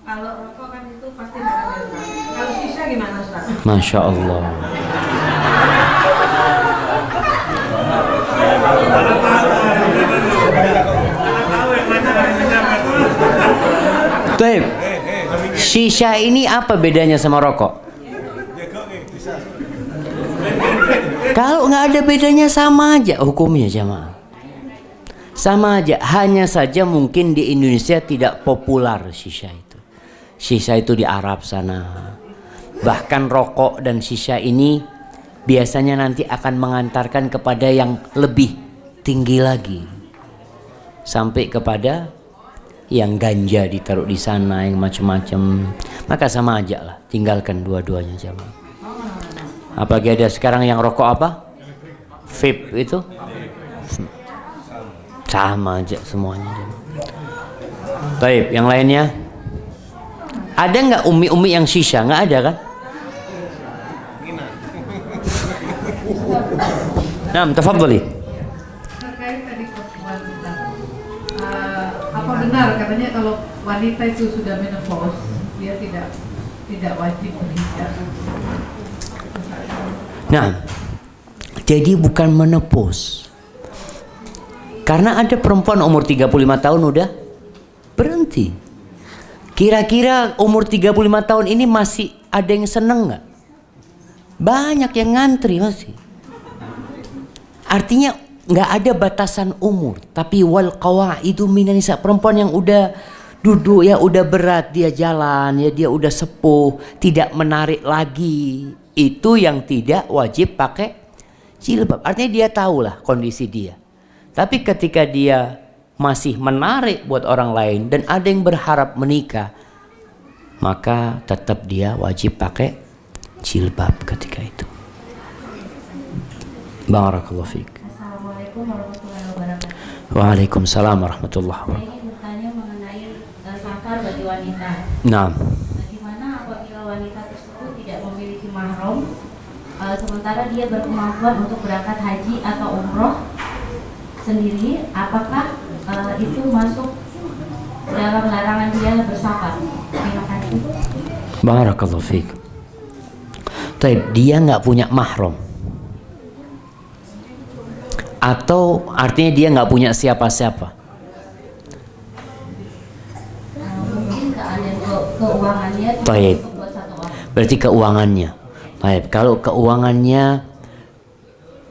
Kalau rokok kan itu pasti Kalau sisa gimana Masya Allah. Taib. Sisa ini apa bedanya sama rokok? Kalau nggak ada bedanya sama aja hukumnya jamaah. Sama aja, hanya saja mungkin di Indonesia tidak populer sisa itu. Sisa itu di Arab sana. Bahkan rokok dan sisa ini biasanya nanti akan mengantarkan kepada yang lebih tinggi lagi. Sampai kepada yang ganja ditaruh di sana, yang macam-macam. Maka sama aja lah, tinggalkan dua-duanya jamaah apalagi ada sekarang yang rokok apa vape itu sama aja semuanya Taib, yang lainnya ada nggak umi-umi yang sisa nggak ada kan Nah, tafadhali. Terkait tadi uh, apa benar katanya kalau wanita itu sudah menopause dia tidak tidak wajib menikah. Nah, jadi bukan menepus. Karena ada perempuan umur 35 tahun udah berhenti. Kira-kira umur 35 tahun ini masih ada yang seneng nggak? Banyak yang ngantri masih. Artinya nggak ada batasan umur, tapi wal itu minanisa perempuan yang udah duduk ya udah berat dia jalan ya dia udah sepuh tidak menarik lagi itu yang tidak wajib pakai jilbab. Artinya dia tahulah kondisi dia. Tapi ketika dia masih menarik buat orang lain dan ada yang berharap menikah, maka tetap dia wajib pakai jilbab ketika itu. Barakallahu fiik. warahmatullahi wabarakatuh. Waalaikumsalam warahmatullahi wabarakatuh. Saya ingin bertanya mengenai eh, bagi wanita. Nah. sementara dia berkemampuan untuk berangkat haji atau umroh sendiri, apakah uh, itu masuk dalam larangan dia bersafar? Terima kasih. Barakallahu fiik. Tapi dia nggak punya mahram atau artinya dia nggak punya siapa-siapa? Nah, Taib. Berarti keuangannya. Baik, kalau keuangannya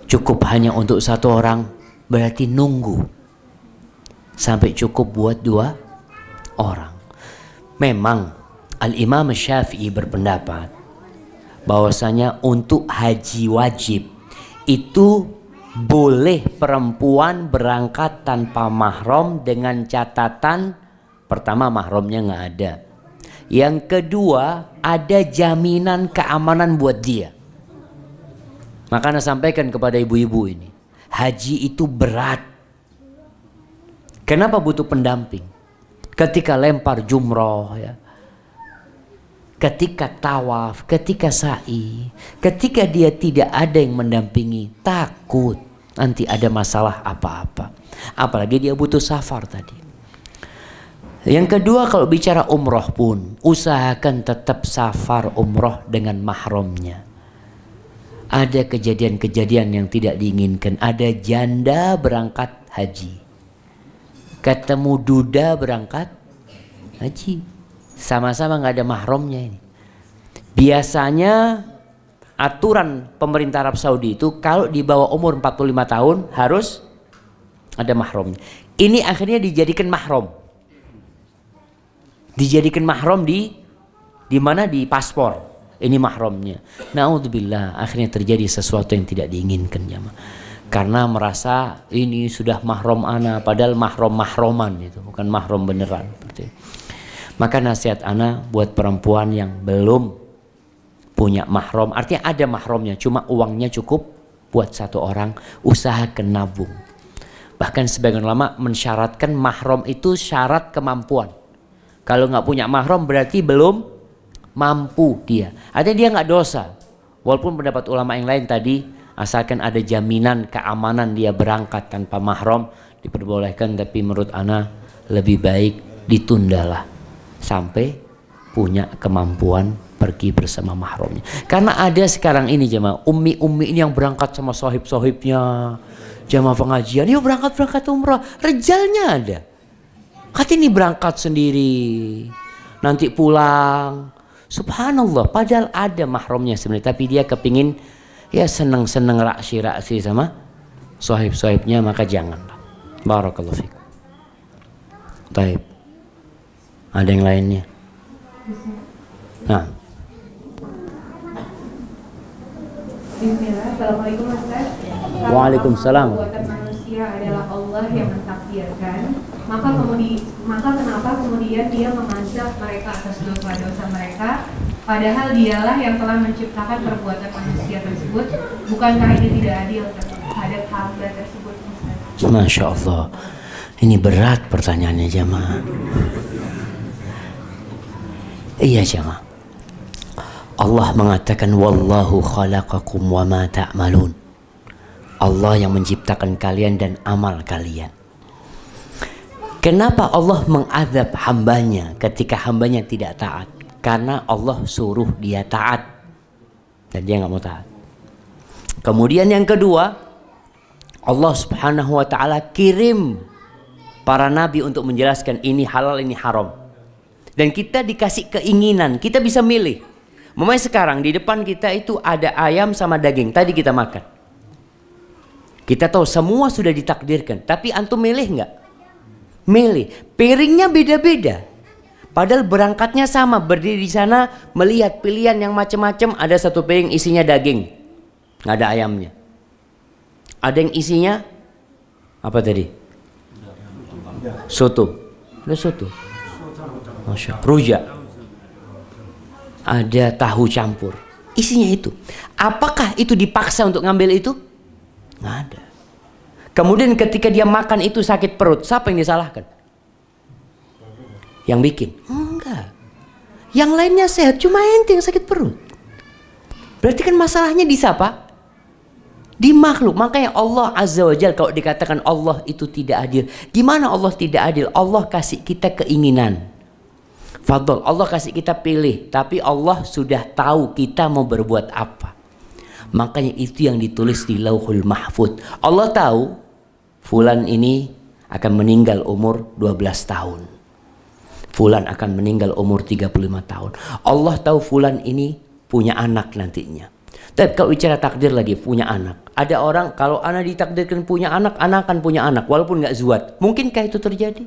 cukup hanya untuk satu orang, berarti nunggu sampai cukup buat dua orang. Memang Al-Imam Syafi'i berpendapat bahwasanya untuk haji wajib itu boleh perempuan berangkat tanpa mahram dengan catatan pertama mahramnya nggak ada yang kedua, ada jaminan keamanan buat dia. Makanya sampaikan kepada ibu-ibu ini, haji itu berat. Kenapa butuh pendamping? Ketika lempar jumroh ya. Ketika tawaf, ketika sa'i, ketika dia tidak ada yang mendampingi, takut nanti ada masalah apa-apa. Apalagi dia butuh safar tadi. Yang kedua kalau bicara umroh pun usahakan tetap safar umroh dengan mahramnya. Ada kejadian-kejadian yang tidak diinginkan. Ada janda berangkat haji. Ketemu duda berangkat haji. Sama-sama nggak ada mahramnya ini. Biasanya aturan pemerintah Arab Saudi itu kalau di bawah umur 45 tahun harus ada mahramnya. Ini akhirnya dijadikan mahram dijadikan mahram di di mana di paspor ini mahramnya naudzubillah akhirnya terjadi sesuatu yang tidak diinginkan jamaah karena merasa ini sudah mahram ana padahal mahram mahroman itu bukan mahram beneran seperti itu. maka nasihat ana buat perempuan yang belum punya mahram artinya ada mahramnya cuma uangnya cukup buat satu orang usaha kenabung. bahkan sebagian lama mensyaratkan mahram itu syarat kemampuan kalau nggak punya mahram berarti belum mampu dia. Artinya dia nggak dosa. Walaupun pendapat ulama yang lain tadi asalkan ada jaminan keamanan dia berangkat tanpa mahram diperbolehkan tapi menurut ana lebih baik ditundalah sampai punya kemampuan pergi bersama mahramnya. Karena ada sekarang ini jemaah ummi-ummi ini yang berangkat sama sohib-sohibnya jamaah pengajian, yuk berangkat berangkat umrah, Rejalnya ada ini berangkat sendiri. Nanti pulang. Subhanallah, padahal ada mahramnya sebenarnya, tapi dia kepingin ya seneng-seneng raksi-raksi sama sohib-sohibnya, maka janganlah. Barakallahu fiik. Taib. Ada yang lainnya? Nah. Bismillah, Assalamualaikum Ustaz. Waalaikumsalam. Perbuatan manusia adalah Allah yang mentakdirkan maka kemudian maka kenapa kemudian dia mengazab mereka atas dosa-dosa mereka padahal dialah yang telah menciptakan perbuatan manusia tersebut bukankah ini tidak adil terhadap hamba tersebut Masya Allah ini berat pertanyaannya jamaah iya jamaah Allah mengatakan wallahu khalaqakum wa ma ta'malun Allah yang menciptakan kalian dan amal kalian Kenapa Allah mengadab hambanya ketika hambanya tidak taat? Karena Allah suruh dia taat dan dia nggak mau taat. Kemudian yang kedua, Allah Subhanahu wa taala kirim para nabi untuk menjelaskan ini halal ini haram. Dan kita dikasih keinginan, kita bisa milih. Memang sekarang di depan kita itu ada ayam sama daging. Tadi kita makan. Kita tahu semua sudah ditakdirkan, tapi antum milih nggak? milih. Piringnya beda-beda. Padahal berangkatnya sama, berdiri di sana melihat pilihan yang macam-macam. Ada satu piring isinya daging, nggak ada ayamnya. Ada yang isinya apa tadi? Soto. Ada soto. Masya Rujak. Ada tahu campur. Isinya itu. Apakah itu dipaksa untuk ngambil itu? Nggak ada. Kemudian ketika dia makan itu sakit perut, siapa yang disalahkan? Yang bikin? Enggak. Yang lainnya sehat, cuma ente yang sakit perut. Berarti kan masalahnya di siapa? Di makhluk. Makanya Allah Azza wa Jal kalau dikatakan Allah itu tidak adil. Gimana Allah tidak adil? Allah kasih kita keinginan. Fadl, Allah kasih kita pilih. Tapi Allah sudah tahu kita mau berbuat apa. Makanya itu yang ditulis di lauhul mahfud. Allah tahu Fulan ini akan meninggal umur 12 tahun. Fulan akan meninggal umur 35 tahun. Allah tahu Fulan ini punya anak nantinya. Tapi kalau bicara takdir lagi punya anak. Ada orang kalau anak ditakdirkan punya anak, anak akan punya anak walaupun nggak zuat. Mungkinkah itu terjadi?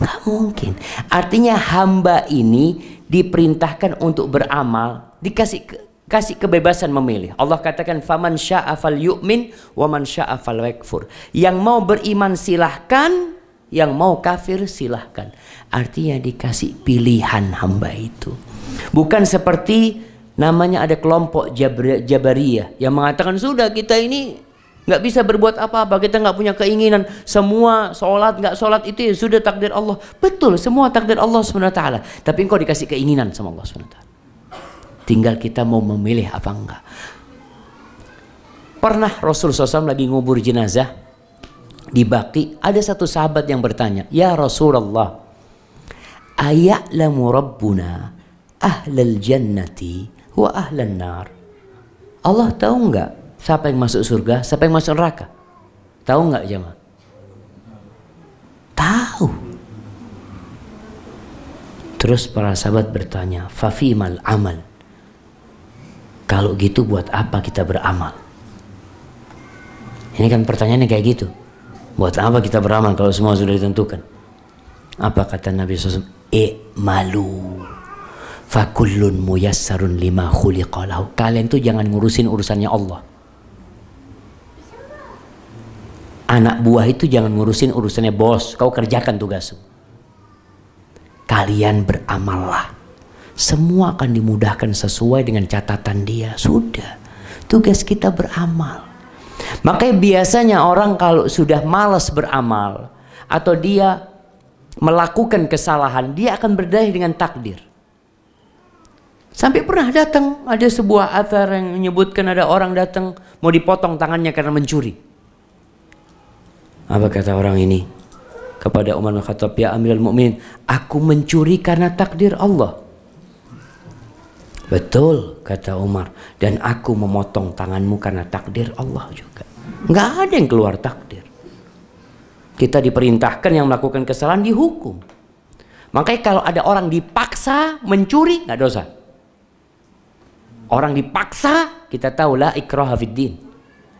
Nggak mungkin. Artinya hamba ini diperintahkan untuk beramal, dikasih ke. Kasih kebebasan memilih. Allah katakan faman syaa fal yu'min wa man syaa fal yakfur. Yang mau beriman silahkan, yang mau kafir silahkan. Artinya dikasih pilihan hamba itu. Bukan seperti namanya ada kelompok Jabri Jabariyah yang mengatakan sudah kita ini nggak bisa berbuat apa-apa kita nggak punya keinginan semua sholat nggak sholat itu ya sudah takdir Allah betul semua takdir Allah swt tapi engkau dikasih keinginan sama Allah swt Tinggal kita mau memilih apa enggak. Pernah Rasul SAW lagi ngubur jenazah di Baki, ada satu sahabat yang bertanya, Ya Rasulullah, aya'lamu Rabbuna ahlal jannati wa ahlal nar. Allah tahu enggak siapa yang masuk surga, siapa yang masuk neraka? Tahu enggak jemaah? Tahu. Terus para sahabat bertanya, "Fafimal amal?" Kalau gitu buat apa kita beramal? Ini kan pertanyaannya kayak gitu. Buat apa kita beramal kalau semua sudah ditentukan? Apa kata Nabi SAW? E malu. Fakullun muyassarun lima khuliqalahu. Kalian tuh jangan ngurusin urusannya Allah. Anak buah itu jangan ngurusin urusannya bos. Kau kerjakan tugasmu. Kalian beramallah semua akan dimudahkan sesuai dengan catatan dia. Sudah. Tugas kita beramal. Makanya biasanya orang kalau sudah malas beramal atau dia melakukan kesalahan, dia akan berdaya dengan takdir. Sampai pernah datang ada sebuah atar yang menyebutkan ada orang datang mau dipotong tangannya karena mencuri. Apa kata orang ini? Kepada Umar bin Khattab, ya al-Mu'min, aku mencuri karena takdir Allah. Betul, kata Umar. Dan aku memotong tanganmu karena takdir Allah juga. Nggak ada yang keluar takdir. Kita diperintahkan yang melakukan kesalahan dihukum. Makanya kalau ada orang dipaksa mencuri, nggak dosa. Orang dipaksa, kita tahu lah ikrah hafidin.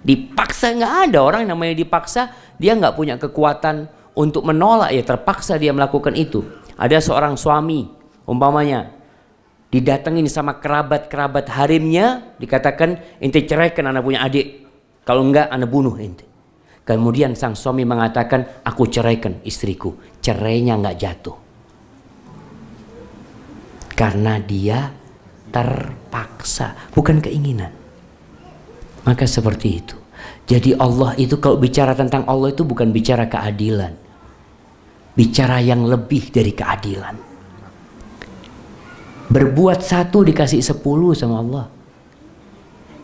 Dipaksa nggak ada orang yang namanya dipaksa, dia nggak punya kekuatan untuk menolak ya terpaksa dia melakukan itu. Ada seorang suami, umpamanya didatengin sama kerabat-kerabat harimnya, dikatakan ente ceraikan anak punya adik. Kalau enggak anak bunuh ente. Kemudian sang suami mengatakan, aku ceraikan istriku. Cerainya enggak jatuh. Karena dia terpaksa, bukan keinginan. Maka seperti itu. Jadi Allah itu kalau bicara tentang Allah itu bukan bicara keadilan. Bicara yang lebih dari keadilan. Berbuat satu dikasih sepuluh sama Allah.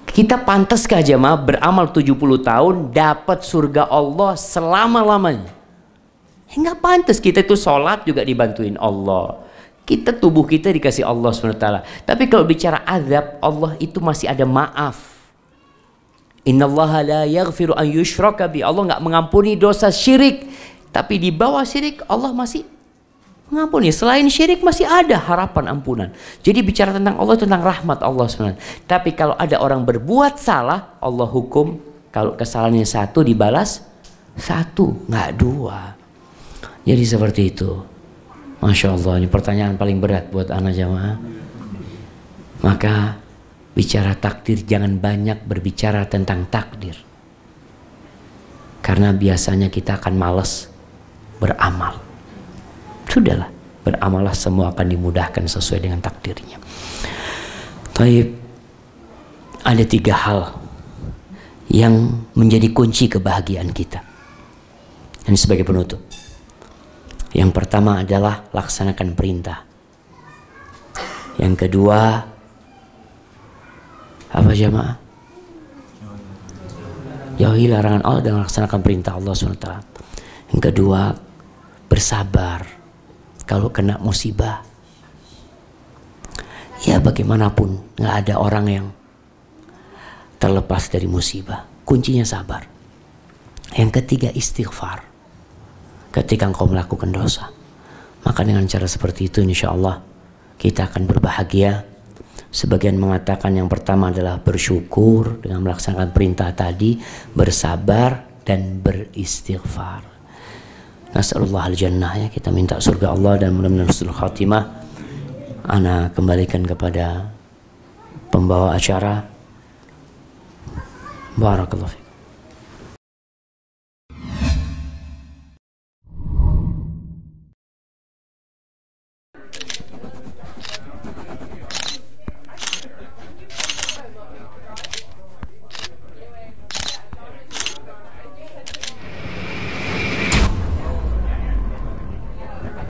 Kita pantas kah jemaah beramal 70 tahun dapat surga Allah selama-lamanya? Enggak eh, pantas kita itu sholat juga dibantuin Allah. Kita tubuh kita dikasih Allah SWT. Tapi kalau bicara azab, Allah itu masih ada maaf. Allah la yaghfiru an yushraka bi. Allah enggak mengampuni dosa syirik. Tapi di bawah syirik Allah masih ngapun ya Selain syirik masih ada harapan ampunan. Jadi bicara tentang Allah tentang rahmat Allah SWT. Tapi kalau ada orang berbuat salah, Allah hukum. Kalau kesalahannya satu dibalas satu, nggak dua. Jadi seperti itu. Masya Allah, ini pertanyaan paling berat buat anak jamaah. Maka bicara takdir jangan banyak berbicara tentang takdir. Karena biasanya kita akan malas beramal. Sudahlah, beramalah semua akan dimudahkan sesuai dengan takdirnya. Taib, ada tiga hal yang menjadi kunci kebahagiaan kita. Dan sebagai penutup, yang pertama adalah laksanakan perintah. Yang kedua, apa jamaah? Jauhi larangan Allah dan laksanakan perintah Allah SWT. Yang kedua, bersabar kalau kena musibah. Ya bagaimanapun nggak ada orang yang terlepas dari musibah. Kuncinya sabar. Yang ketiga istighfar. Ketika engkau melakukan dosa. Maka dengan cara seperti itu insya Allah kita akan berbahagia. Sebagian mengatakan yang pertama adalah bersyukur dengan melaksanakan perintah tadi, bersabar dan beristighfar. Nasallallahu al-jannah ya kita minta surga Allah dan mudah-mudahan husnul khatimah. Ana kembalikan kepada pembawa acara. Barakallahu